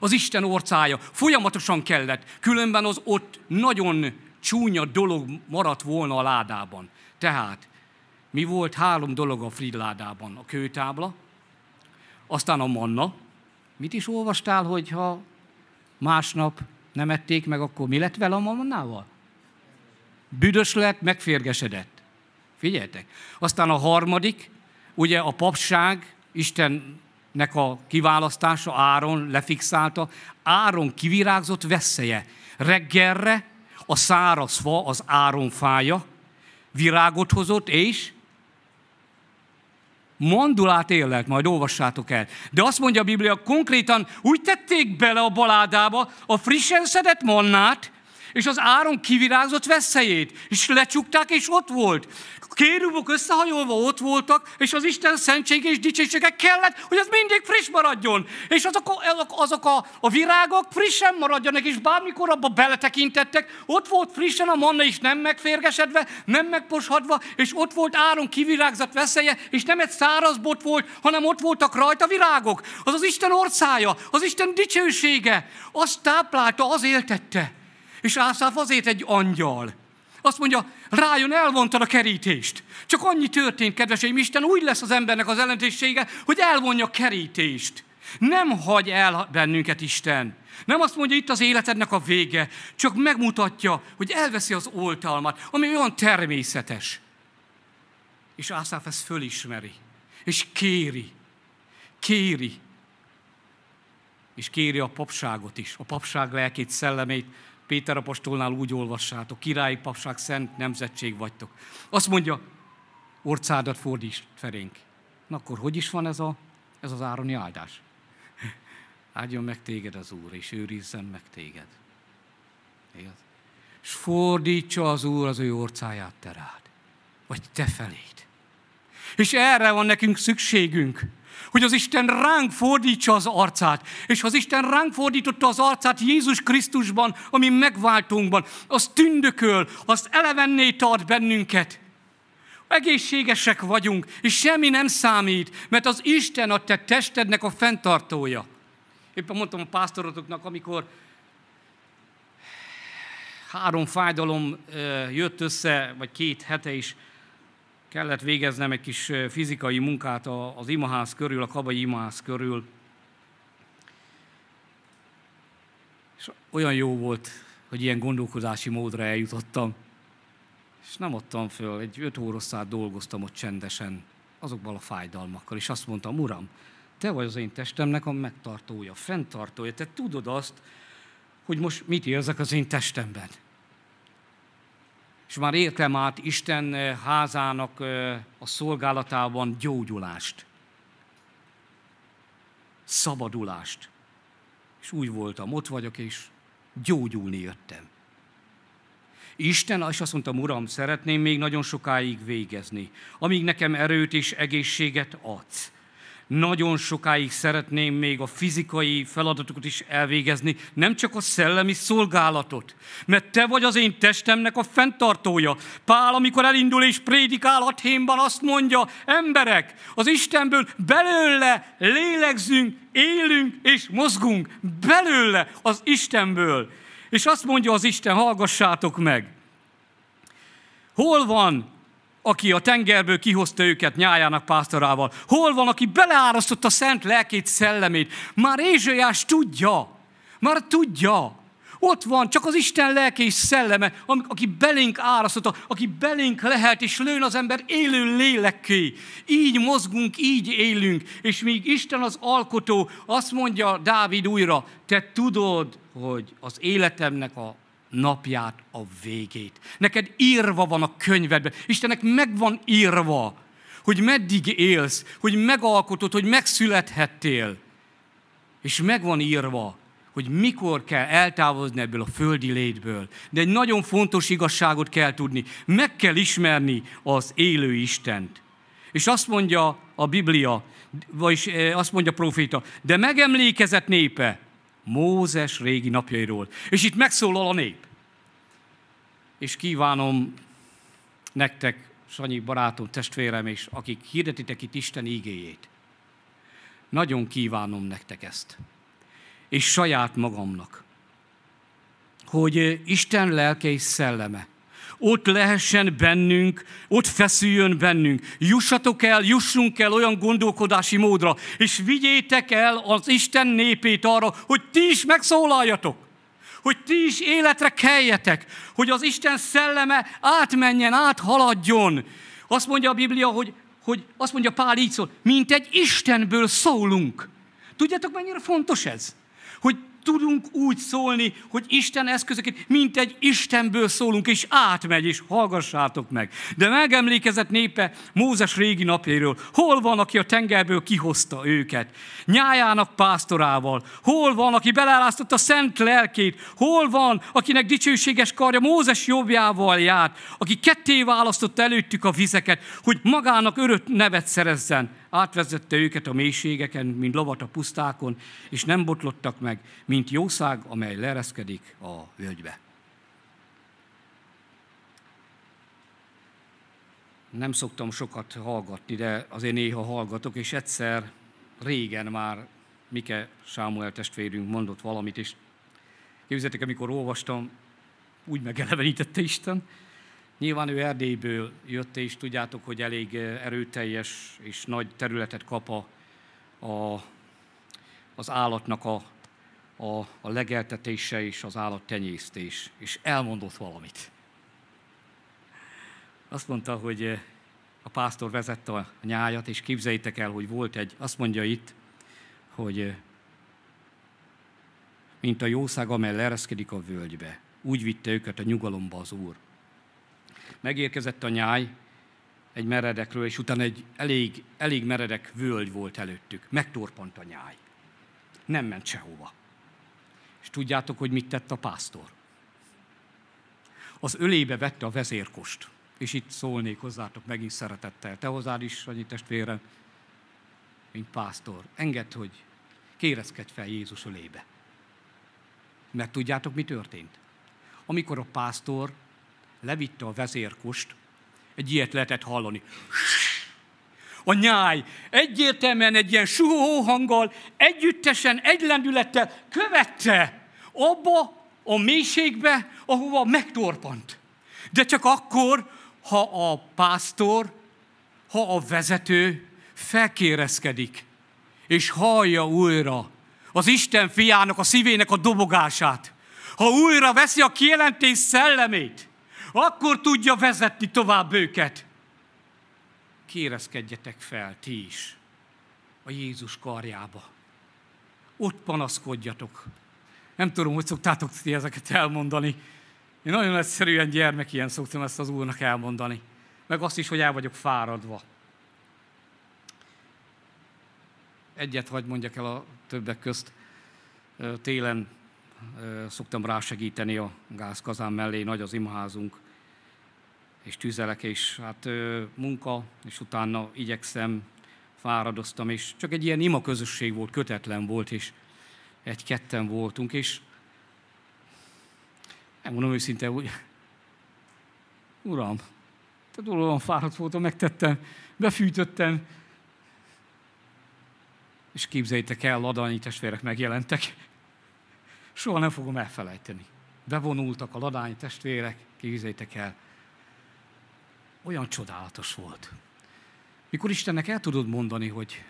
az Isten orcája. Folyamatosan kellett, különben az ott nagyon csúnya dolog maradt volna a ládában. Tehát mi volt három dolog a Fridládában? A kőtábla, aztán a manna. Mit is olvastál, hogy ha másnap nem ették meg, akkor mi lett vele a mannával? Büdös lett, megférgesedett. Figyeljetek. Aztán a harmadik, ugye a papság, Isten nek a kiválasztása, Áron lefixálta, Áron kivirágzott veszélye. Reggelre a száraz fa, az Áron fája, virágot hozott, és mandulát élelt, majd olvassátok el. De azt mondja a Biblia, konkrétan úgy tették bele a baládába a frissen szedett mannát, és az áron kivirágzott veszélyét, és lecsukták, és ott volt. Kérubok összehajolva ott voltak, és az Isten szentség és dicsősége kellett, hogy az mindig friss maradjon. És azok, a, azok, azok a, a virágok frissen maradjanak, és bármikor abba beletekintettek, ott volt frissen a manna is nem megférgesedve, nem megposhadva, és ott volt áron kivirágzott veszélye, és nem egy száraz bot volt, hanem ott voltak rajta virágok. Az az Isten orszája, az Isten dicsősége, azt táplálta, az éltette. És Ászáf azért egy angyal. Azt mondja, rájön, elvontad a kerítést. Csak annyi történt, kedveseim, Isten úgy lesz az embernek az ellentétsége, hogy elvonja a kerítést. Nem hagy el bennünket Isten. Nem azt mondja, itt az életednek a vége, csak megmutatja, hogy elveszi az oltalmat, ami olyan természetes. És Ászáf ezt fölismeri, és kéri, kéri, és kéri a papságot is, a papság lelkét, szellemét, Péter apostolnál úgy olvassátok, királyi papság, szent nemzetség vagytok. Azt mondja, orcádat fordíts felénk. Na akkor hogy is van ez, a, ez az ároni áldás? Áldjon meg téged az Úr, és őrizzen meg téged. Igaz? És fordítsa az Úr az ő orcáját te rád, vagy te feléd. És erre van nekünk szükségünk hogy az Isten ránk fordítsa az arcát. És az Isten ránk fordította az arcát Jézus Krisztusban, ami megváltunkban, az tündököl, azt elevenné tart bennünket. Egészségesek vagyunk, és semmi nem számít, mert az Isten a te testednek a fenntartója. Éppen mondtam a pásztorotoknak, amikor három fájdalom jött össze, vagy két hete is, kellett végeznem egy kis fizikai munkát az imaház körül, a kabai imaház körül. És olyan jó volt, hogy ilyen gondolkodási módra eljutottam. És nem adtam föl, egy öt óroszát dolgoztam ott csendesen, azokban a fájdalmakkal. És azt mondtam, uram, te vagy az én testemnek a megtartója, fenntartója, te tudod azt, hogy most mit érzek az én testemben és már értem át Isten eh, házának eh, a szolgálatában gyógyulást, szabadulást. És úgy voltam, ott vagyok, és gyógyulni jöttem. Isten, és azt mondtam, Uram, szeretném még nagyon sokáig végezni, amíg nekem erőt és egészséget adsz nagyon sokáig szeretném még a fizikai feladatokat is elvégezni, nem csak a szellemi szolgálatot. Mert te vagy az én testemnek a fenntartója. Pál, amikor elindul és prédikál Athénban, azt mondja, emberek, az Istenből belőle lélegzünk, élünk és mozgunk. Belőle az Istenből. És azt mondja az Isten, hallgassátok meg, hol van aki a tengerből kihozta őket nyájának pásztorával? Hol van, aki beleárasztotta a szent lelkét, szellemét? Már Ézsajás tudja, már tudja. Ott van csak az Isten lelke és szelleme, aki belénk árasztotta, aki belénk lehet, és lőn az ember élő lélekké. Így mozgunk, így élünk. És míg Isten az alkotó, azt mondja Dávid újra, te tudod, hogy az életemnek a napját, a végét. Neked írva van a könyvedben. Istennek meg van írva, hogy meddig élsz, hogy megalkotod, hogy megszülethettél. És meg van írva, hogy mikor kell eltávozni ebből a földi létből. De egy nagyon fontos igazságot kell tudni. Meg kell ismerni az élő Istent. És azt mondja a Biblia, vagyis eh, azt mondja a proféta, de megemlékezett népe, Mózes régi napjairól. És itt megszólal a nép. És kívánom nektek, Sanyi barátom, testvérem, és akik hirdetitek itt Isten ígéjét, nagyon kívánom nektek ezt, és saját magamnak, hogy Isten lelke és szelleme ott lehessen bennünk, ott feszüljön bennünk. Jussatok el, jussunk el olyan gondolkodási módra, és vigyétek el az Isten népét arra, hogy ti is megszólaljatok, hogy ti is életre keljetek, hogy az Isten szelleme átmenjen, áthaladjon. Azt mondja a Biblia, hogy, hogy azt mondja Pál így szól, mint egy Istenből szólunk. Tudjátok, mennyire fontos ez? Hogy tudunk úgy szólni, hogy Isten eszközöket, mint egy Istenből szólunk, és átmegy, és hallgassátok meg. De megemlékezett népe Mózes régi napjairól. Hol van, aki a tengerből kihozta őket? Nyájának pásztorával. Hol van, aki belárasztotta a szent lelkét? Hol van, akinek dicsőséges karja Mózes jobbjával járt? Aki ketté választotta előttük a vizeket, hogy magának örött nevet szerezzen átvezette őket a mélységeken, mint lovat a pusztákon, és nem botlottak meg, mint jószág, amely lereszkedik a völgybe. Nem szoktam sokat hallgatni, de azért néha hallgatok, és egyszer régen már Mike Sámuel testvérünk mondott valamit, és képzeljétek, amikor olvastam, úgy megelevenítette Isten, Nyilván ő Erdélyből jött, és tudjátok, hogy elég eh, erőteljes és nagy területet kap a, a, az állatnak a, a, a legeltetése és az állattenyésztés. És elmondott valamit. Azt mondta, hogy eh, a pásztor vezette a nyájat, és képzeljétek el, hogy volt egy, azt mondja itt, hogy eh, mint a jószág, amely leereszkedik a völgybe, úgy vitte őket a nyugalomba az Úr. Megérkezett a nyáj egy meredekről, és utána egy elég, elég meredek völgy volt előttük. Megtorpant a nyáj. Nem ment sehova. És tudjátok, hogy mit tett a pásztor? Az ölébe vette a vezérkost. És itt szólnék hozzátok megint szeretettel. Te hozzád is, annyi testvére, mint pásztor. Engedd, hogy kérezkedj fel Jézus ölébe. Mert tudjátok, mi történt? Amikor a pásztor levitte a vezérkust, egy ilyet lehetett hallani. A nyáj egyértelműen egy ilyen suhó hanggal, együttesen, egy lendülettel követte abba a mélységbe, ahova megtorpant. De csak akkor, ha a pásztor, ha a vezető felkérezkedik, és hallja újra az Isten fiának, a szívének a dobogását, ha újra veszi a kielentés szellemét, akkor tudja vezetni tovább őket. Kérezkedjetek fel ti is a Jézus karjába. Ott panaszkodjatok. Nem tudom, hogy szoktátok ti ezeket elmondani. Én nagyon egyszerűen gyermek ilyen szoktam ezt az úrnak elmondani. Meg azt is, hogy el vagyok fáradva. Egyet hagy mondjak el a többek közt. Télen szoktam rásegíteni a gázkazán mellé, nagy az imházunk, és tüzelek, és hát munka, és utána igyekszem, fáradoztam, és csak egy ilyen ima közösség volt, kötetlen volt, és egy-ketten voltunk, és mondom őszinte, hogy uram, tehát olyan fáradt voltam, megtettem, befűtöttem, és képzeljétek el, ladányi testvérek megjelentek. Soha nem fogom elfelejteni. Bevonultak a ladányi testvérek, képzeljétek el, olyan csodálatos volt. Mikor Istennek el tudod mondani, hogy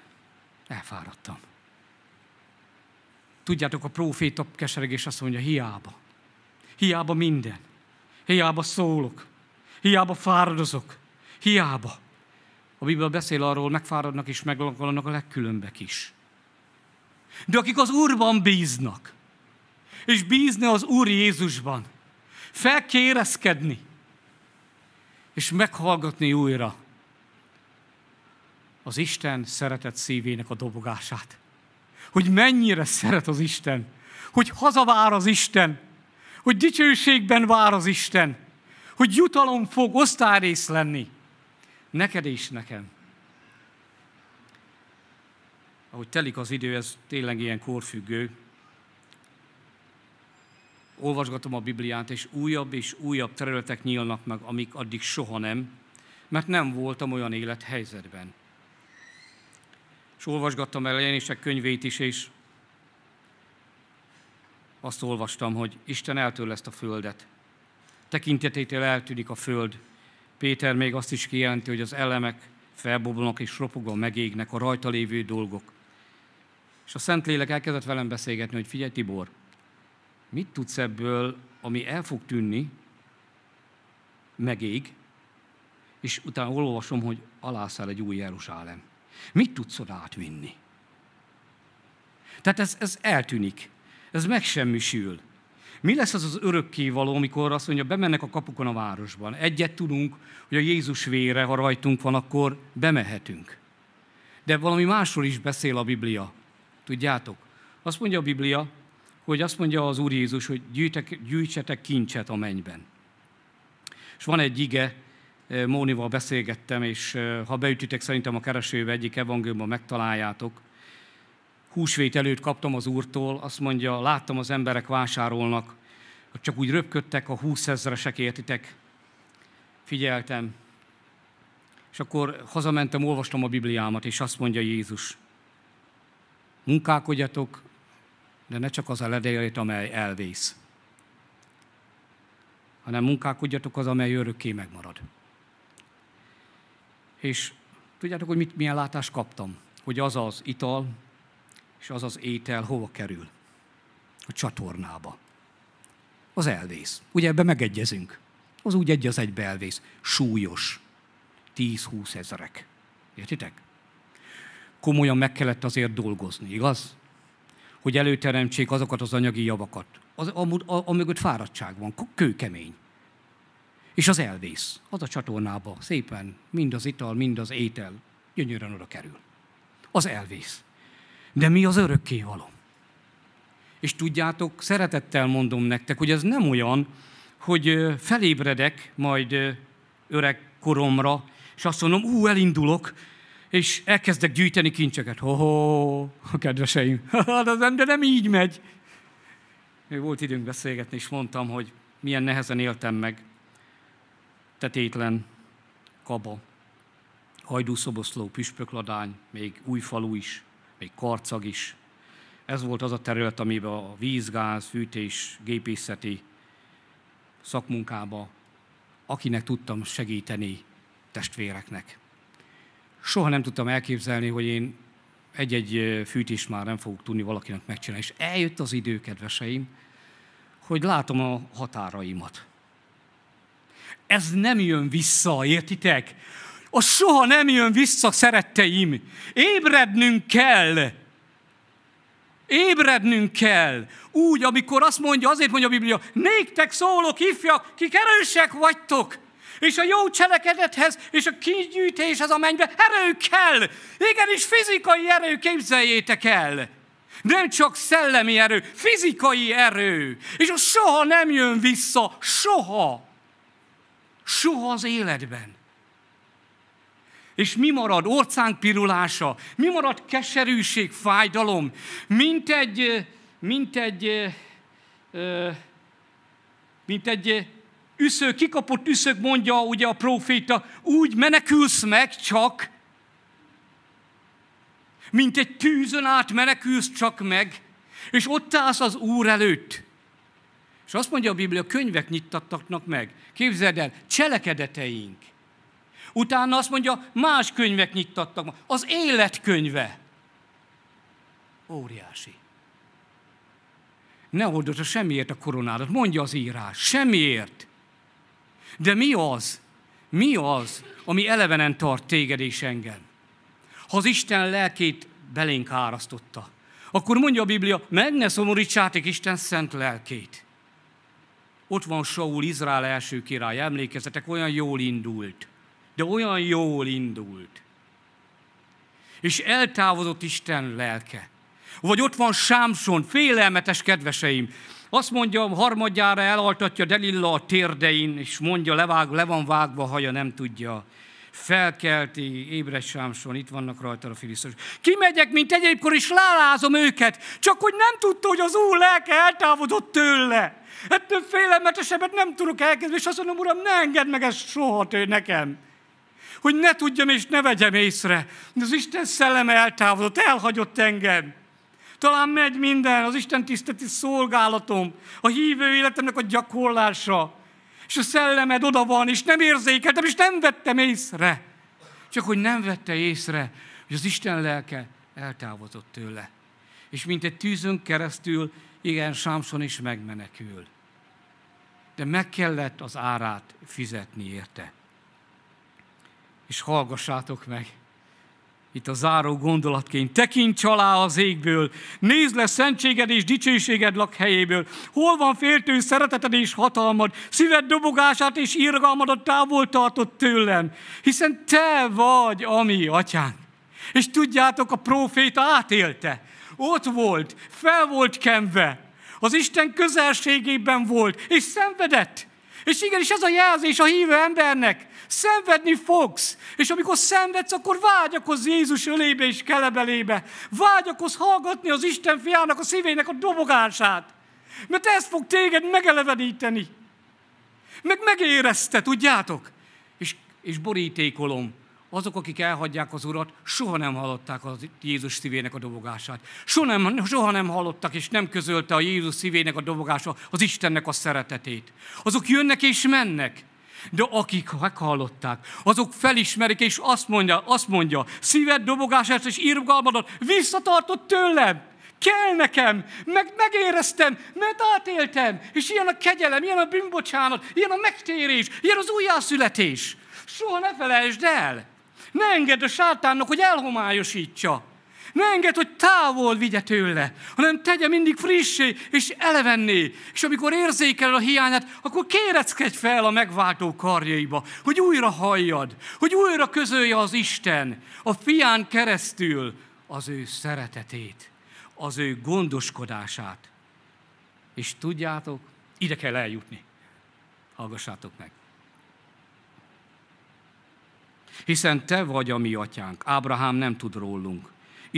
elfáradtam. Tudjátok, a próféta keseregés azt mondja, hiába. Hiába minden. Hiába szólok. Hiába fáradozok. Hiába. A Biblia beszél arról, megfáradnak és meglakolnak a legkülönbek is. De akik az Úrban bíznak, és bízni az Úr Jézusban, felkérezkedni, és meghallgatni újra az Isten szeretett szívének a dobogását. Hogy mennyire szeret az Isten, hogy hazavár az Isten, hogy dicsőségben vár az Isten, hogy jutalom fog osztályrész lenni. Neked és nekem. Ahogy telik az idő, ez tényleg ilyen korfüggő, olvasgatom a Bibliát, és újabb és újabb területek nyílnak meg, amik addig soha nem, mert nem voltam olyan élethelyzetben. És olvasgattam el a jelenések könyvét is, és azt olvastam, hogy Isten eltől ezt a földet. Tekintetétől eltűnik a föld. Péter még azt is kijelenti, hogy az elemek felbobolnak és ropogon megégnek a rajta lévő dolgok. És a Szentlélek elkezdett velem beszélgetni, hogy figyelj Tibor, mit tudsz ebből, ami el fog tűnni, megég, és utána olvasom, hogy alászál egy új Jeruzsálem. Mit tudsz oda átvinni? Tehát ez, ez eltűnik, ez megsemmisül. Mi lesz az az örökkévaló, amikor azt mondja, bemennek a kapukon a városban? Egyet tudunk, hogy a Jézus vére, ha rajtunk van, akkor bemehetünk. De valami másról is beszél a Biblia. Tudjátok? Azt mondja a Biblia, hogy azt mondja az Úr Jézus, hogy gyűjtek, gyűjtsetek kincset a mennyben. És van egy ige, e, Mónival beszélgettem, és e, ha beütitek szerintem a keresőbe egyik evangéliumban megtaláljátok, húsvét előtt kaptam az úrtól, azt mondja, láttam az emberek vásárolnak, csak úgy röpködtek a húszezresek, értitek? Figyeltem. És akkor hazamentem, olvastam a Bibliámat, és azt mondja Jézus, munkálkodjatok de ne csak az a ledélét, amely elvész, hanem munkálkodjatok az, amely örökké megmarad. És tudjátok, hogy mit, milyen látást kaptam? Hogy az az ital és az az étel hova kerül? A csatornába. Az elvész. Ugye ebbe megegyezünk. Az úgy egy az egybe elvész. Súlyos. 10-20 ezerek. Értitek? Komolyan meg kellett azért dolgozni, igaz? hogy előteremtsék azokat az anyagi javakat. Az, amúgy, a, amögött fáradtság van, kőkemény. És az elvész, az a csatornába szépen, mind az ital, mind az étel gyönyörűen oda kerül. Az elvész. De mi az örökké való? És tudjátok, szeretettel mondom nektek, hogy ez nem olyan, hogy felébredek majd öreg koromra, és azt mondom, ú, elindulok, és elkezdek gyűjteni kincseket. Ho, -ho kedveseim, de hát nem így megy. Még volt időnk beszélgetni, és mondtam, hogy milyen nehezen éltem meg. Tetétlen, kaba, hajdúszoboszló, püspökladány, még újfalu is, még karcag is. Ez volt az a terület, amiben a vízgáz, fűtés, gépészeti szakmunkába, akinek tudtam segíteni testvéreknek soha nem tudtam elképzelni, hogy én egy-egy fűtés már nem fogok tudni valakinek megcsinálni. És eljött az idő, kedveseim, hogy látom a határaimat. Ez nem jön vissza, értitek? A soha nem jön vissza, szeretteim. Ébrednünk kell. Ébrednünk kell. Úgy, amikor azt mondja, azért mondja a Biblia, néktek szólok, ifjak, kik erősek vagytok és a jó cselekedethez, és a kigyűjtéshez a mennybe erő kell. Igenis fizikai erő, képzeljétek el. Nem csak szellemi erő, fizikai erő. És az soha nem jön vissza, soha. Soha az életben. És mi marad? Orcánk pirulása, mi marad keserűség, fájdalom, mint egy, mint egy, mint egy üszög, kikapott üszög mondja ugye a próféta úgy menekülsz meg csak, mint egy tűzön át menekülsz csak meg, és ott állsz az Úr előtt. És azt mondja a Biblia, könyvek nyittattaknak meg. Képzeld el, cselekedeteink. Utána azt mondja, más könyvek nyittattak meg. Az életkönyve. Óriási. Ne oldod a semmiért a koronádat, mondja az írás, semmiért. De mi az, mi az, ami elevenen tart téged és engem? Ha az Isten lelkét belénk árasztotta, akkor mondja a Biblia, meg ne szomorítsátok Isten szent lelkét. Ott van Saul, Izrael első király, emlékezetek, olyan jól indult. De olyan jól indult. És eltávozott Isten lelke. Vagy ott van Sámson, félelmetes kedveseim. Azt mondja, harmadjára elaltatja Delilla a térdein, és mondja, levág, le van vágva a haja, nem tudja. Felkelti, ébres Sámson, itt vannak rajta a filisztus. Kimegyek, mint egyébkor is lálázom őket, csak hogy nem tudta, hogy az Úr lelke eltávodott tőle. Ettől félelmetesebbet nem tudok elkezdeni, és azt mondom, Uram, ne engedd meg ezt soha tő nekem hogy ne tudjam és ne vegyem észre. De az Isten szelleme eltávolodott, elhagyott engem. Talán megy minden, az Isten tiszteti szolgálatom, a hívő életemnek a gyakorlása, és a szellemed oda van, és nem érzékeltem, és nem vettem észre. Csak hogy nem vette észre, hogy az Isten lelke eltávozott tőle. És mint egy tűzön keresztül, igen, Sámson is megmenekül. De meg kellett az árát fizetni érte. És hallgassátok meg, itt a záró gondolatként, tekints alá az égből, nézd le szentséged és dicsőséged lakhelyéből, hol van féltő szereteted és hatalmad, szíved dobogását és irgalmadat távol tartott tőlem, hiszen te vagy ami mi És tudjátok, a próféta átélte, ott volt, fel volt kemve az Isten közelségében volt, és szenvedett. És igenis ez a jelzés a hívő embernek, Szenvedni fogsz, és amikor szenvedsz, akkor vágyakozz Jézus ölébe és kelebelébe. Vágyakozz hallgatni az Isten fiának, a szívének a dobogását. Mert ez fog téged megeleveníteni. Meg megérezte, tudjátok? És, és borítékolom, azok, akik elhagyják az Urat, soha nem hallották az Jézus szívének a dobogását. Soha nem, soha nem hallottak és nem közölte a Jézus szívének a dobogása az Istennek a szeretetét. Azok jönnek és mennek. De akik meghallották, azok felismerik, és azt mondja, azt mondja szíved dobogását és írgalmadat visszatartott tőlem. Kell nekem, meg megéreztem, mert átéltem, és ilyen a kegyelem, ilyen a bűnbocsánat, ilyen a megtérés, ilyen az újjászületés. Soha ne felejtsd el! Ne engedd a sátánnak, hogy elhomályosítsa. Ne enged, hogy távol vigye tőle, hanem tegye mindig frissé és elevenné. És amikor érzékel a hiányát, akkor kéreckedj fel a megváltó karjaiba, hogy újra halljad, hogy újra közölje az Isten a fián keresztül az ő szeretetét, az ő gondoskodását. És tudjátok, ide kell eljutni. Hallgassátok meg. Hiszen te vagy a mi atyánk. Ábrahám nem tud rólunk.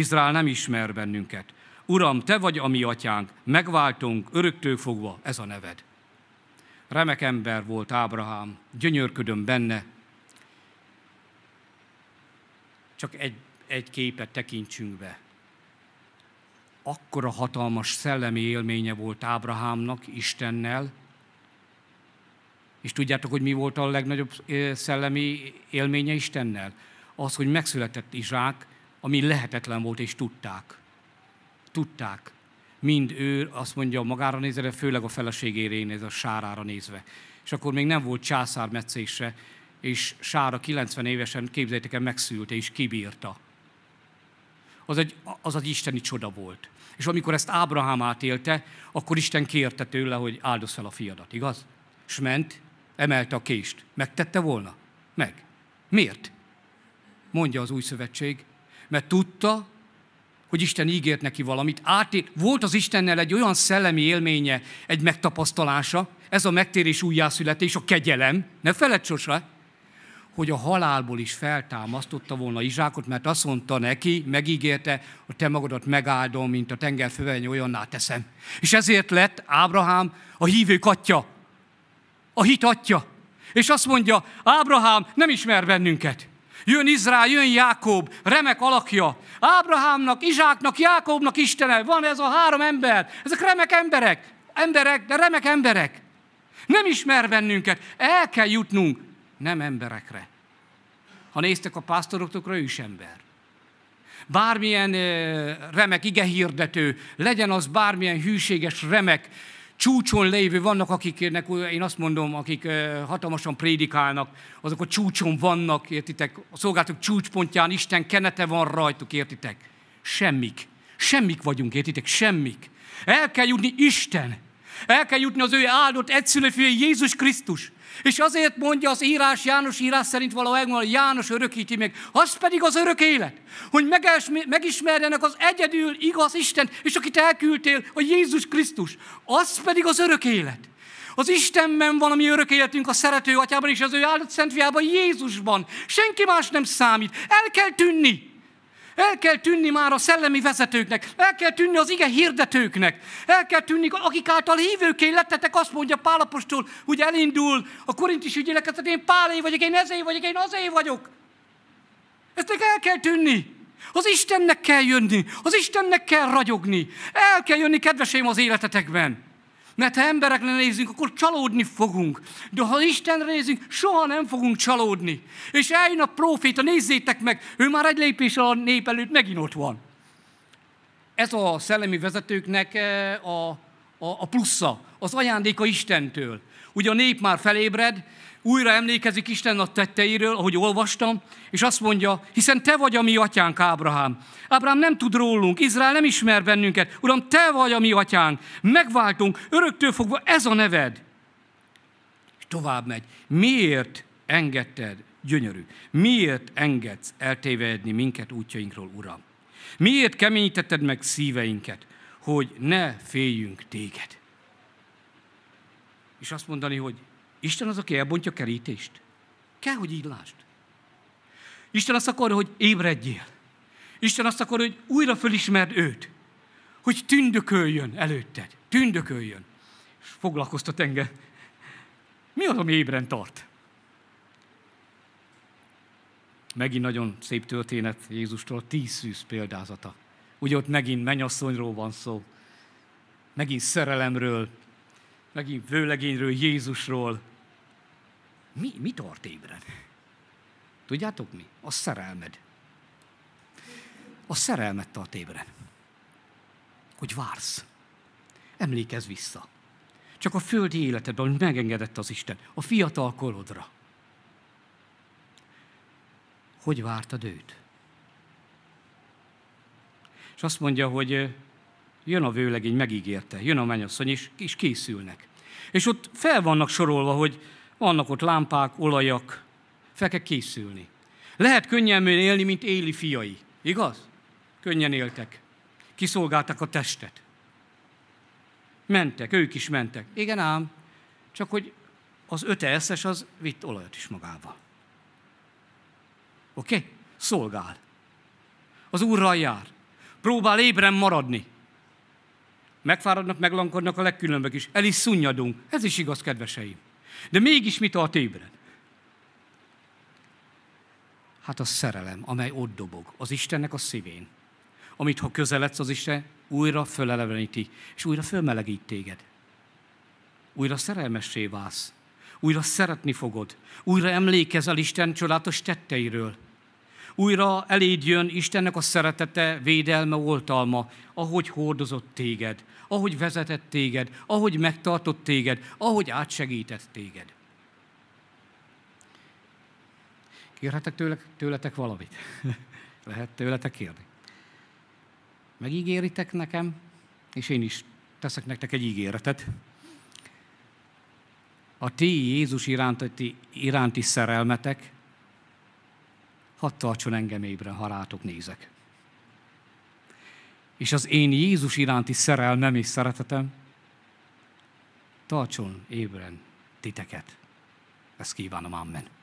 Izrael nem ismer bennünket. Uram, te vagy a mi atyánk, megváltunk, öröktől fogva, ez a neved. Remek ember volt Ábrahám, gyönyörködöm benne. Csak egy, egy képet tekintsünk be. Akkora hatalmas szellemi élménye volt Ábrahámnak Istennel, és tudjátok, hogy mi volt a legnagyobb eh, szellemi élménye Istennel? Az, hogy megszületett Izsák, ami lehetetlen volt, és tudták. Tudták. Mind ő azt mondja magára nézve, de főleg a feleségére nézve, a sárára nézve. És akkor még nem volt császármetszése, és Sára 90 évesen, képzeljétek el, megszülte és kibírta. Az egy, az egy isteni csoda volt. És amikor ezt Ábrahám átélte, akkor Isten kérte tőle, hogy áldoz fel a fiadat, igaz? És ment, emelte a kést. Megtette volna? Meg. Miért? Mondja az új szövetség, mert tudta, hogy Isten ígért neki valamit. Átért, volt az Istennel egy olyan szellemi élménye, egy megtapasztalása, ez a megtérés újjászületés, a kegyelem, ne feled sose, hogy a halálból is feltámasztotta volna Izsákot, mert azt mondta neki, megígérte, a te magadat megáldom, mint a tenger fővelnyi olyanná teszem. És ezért lett Ábrahám a hívők atya, a hit atya. És azt mondja, Ábrahám nem ismer bennünket. Jön Izrael, jön Jákob, remek alakja. Ábrahámnak, Izsáknak, Jákobnak Istene, van ez a három ember. Ezek remek emberek, emberek, de remek emberek. Nem ismer bennünket, el kell jutnunk, nem emberekre. Ha néztek a pásztoroktokra, ő is ember. Bármilyen remek igehirdető, legyen az bármilyen hűséges, remek csúcson lévő, vannak akiknek, én azt mondom, akik hatalmasan prédikálnak, azok a csúcson vannak, értitek? A szolgálatok csúcspontján Isten kenete van rajtuk, értitek? Semmik. Semmik vagyunk, értitek? Semmik. El kell jutni Isten. El kell jutni az ő áldott egyszülő Jézus Krisztus. És azért mondja az írás, János írás szerint való megmondani, hogy János örökíti meg. Az pedig az örök élet, hogy megismerjenek az egyedül igaz Isten, és akit elküldtél, a Jézus Krisztus. Az pedig az örök élet. Az Istenben van a mi örök életünk, a szerető atyában és az ő áldott szent fiában, Jézusban. Senki más nem számít. El kell tűnni. El kell tűnni már a szellemi vezetőknek, el kell tűnni az ige hirdetőknek, el kell tűnni, akik által hívőké lettetek, azt mondja Pálapostól, hogy elindul a ügyéleket, hogy hát én Pálé vagyok, én ezé vagyok, én azé vagyok. Ezt el kell tűnni. Az Istennek kell jönni, az Istennek kell ragyogni. El kell jönni, kedveseim, az életetekben. Mert ha emberekre nézünk, akkor csalódni fogunk. De ha Istenre nézünk, soha nem fogunk csalódni. És eljön a proféta, nézzétek meg, ő már egy lépés a nép előtt megint ott van. Ez a szellemi vezetőknek eh, a, a, a plusza, az ajándéka Istentől. Ugye a nép már felébred, újra emlékezik Isten a tetteiről, ahogy olvastam, és azt mondja, hiszen te vagy a mi atyánk, Ábrahám. Ábrahám nem tud rólunk, Izrael nem ismer bennünket. Uram, te vagy a mi atyánk, megváltunk, öröktől fogva ez a neved. És tovább megy. Miért engedted, gyönyörű, miért engedsz eltévedni minket útjainkról, Uram? Miért keményítetted meg szíveinket, hogy ne féljünk téged? És azt mondani, hogy Isten az, aki elbontja a kerítést. Kell, hogy így lásd. Isten azt akarja, hogy ébredjél. Isten azt akarja, hogy újra fölismerd őt. Hogy tündököljön előtted. Tündököljön. És foglalkoztat engem. Mi az, ami ébren tart? Megint nagyon szép történet Jézustól, tíz szűz példázata. Ugye ott megint mennyasszonyról van szó, megint szerelemről, megint vőlegényről, Jézusról, mi, mi tart ébren? Tudjátok mi? A szerelmed. A szerelmet tart ébren. Hogy vársz. Emlékezz vissza. Csak a földi életedben, amit megengedett az Isten, a fiatal korodra. Hogy vártad őt? És azt mondja, hogy jön a vőlegény, megígérte, jön a mennyasszony, és, és készülnek. És ott fel vannak sorolva, hogy vannak ott lámpák, olajak, fel kell készülni. Lehet könnyen élni, mint éli fiai, igaz? Könnyen éltek. Kiszolgálták a testet. Mentek, ők is mentek. Igen ám, csak hogy az eszes, az vitt olajat is magával. Oké? Okay? Szolgál. Az Úrral jár. Próbál ébren maradni. Megfáradnak, meglankodnak a legkülönbök is. El is szunnyadunk. Ez is igaz, kedveseim. De mégis mi tart ébren? Hát a szerelem, amely ott dobog, az Istennek a szívén, amit ha közeledsz az Isten, újra föleleveníti, és újra fölmelegít téged. Újra szerelmessé válsz, újra szeretni fogod, újra emlékezel Isten csodálatos tetteiről, újra eléd jön Istennek a szeretete, védelme, oltalma, ahogy hordozott téged, ahogy vezetett téged, ahogy megtartott téged, ahogy átsegített téged. Kérhetek tőlek, tőletek valamit? Lehet tőletek kérni? Megígéritek nekem, és én is teszek nektek egy ígéretet. A ti Jézus iránti, iránti szerelmetek hadd tartson engem ébren, ha rátok nézek. És az én Jézus iránti szerelmem és szeretetem tartson ébren titeket. Ezt kívánom, amen.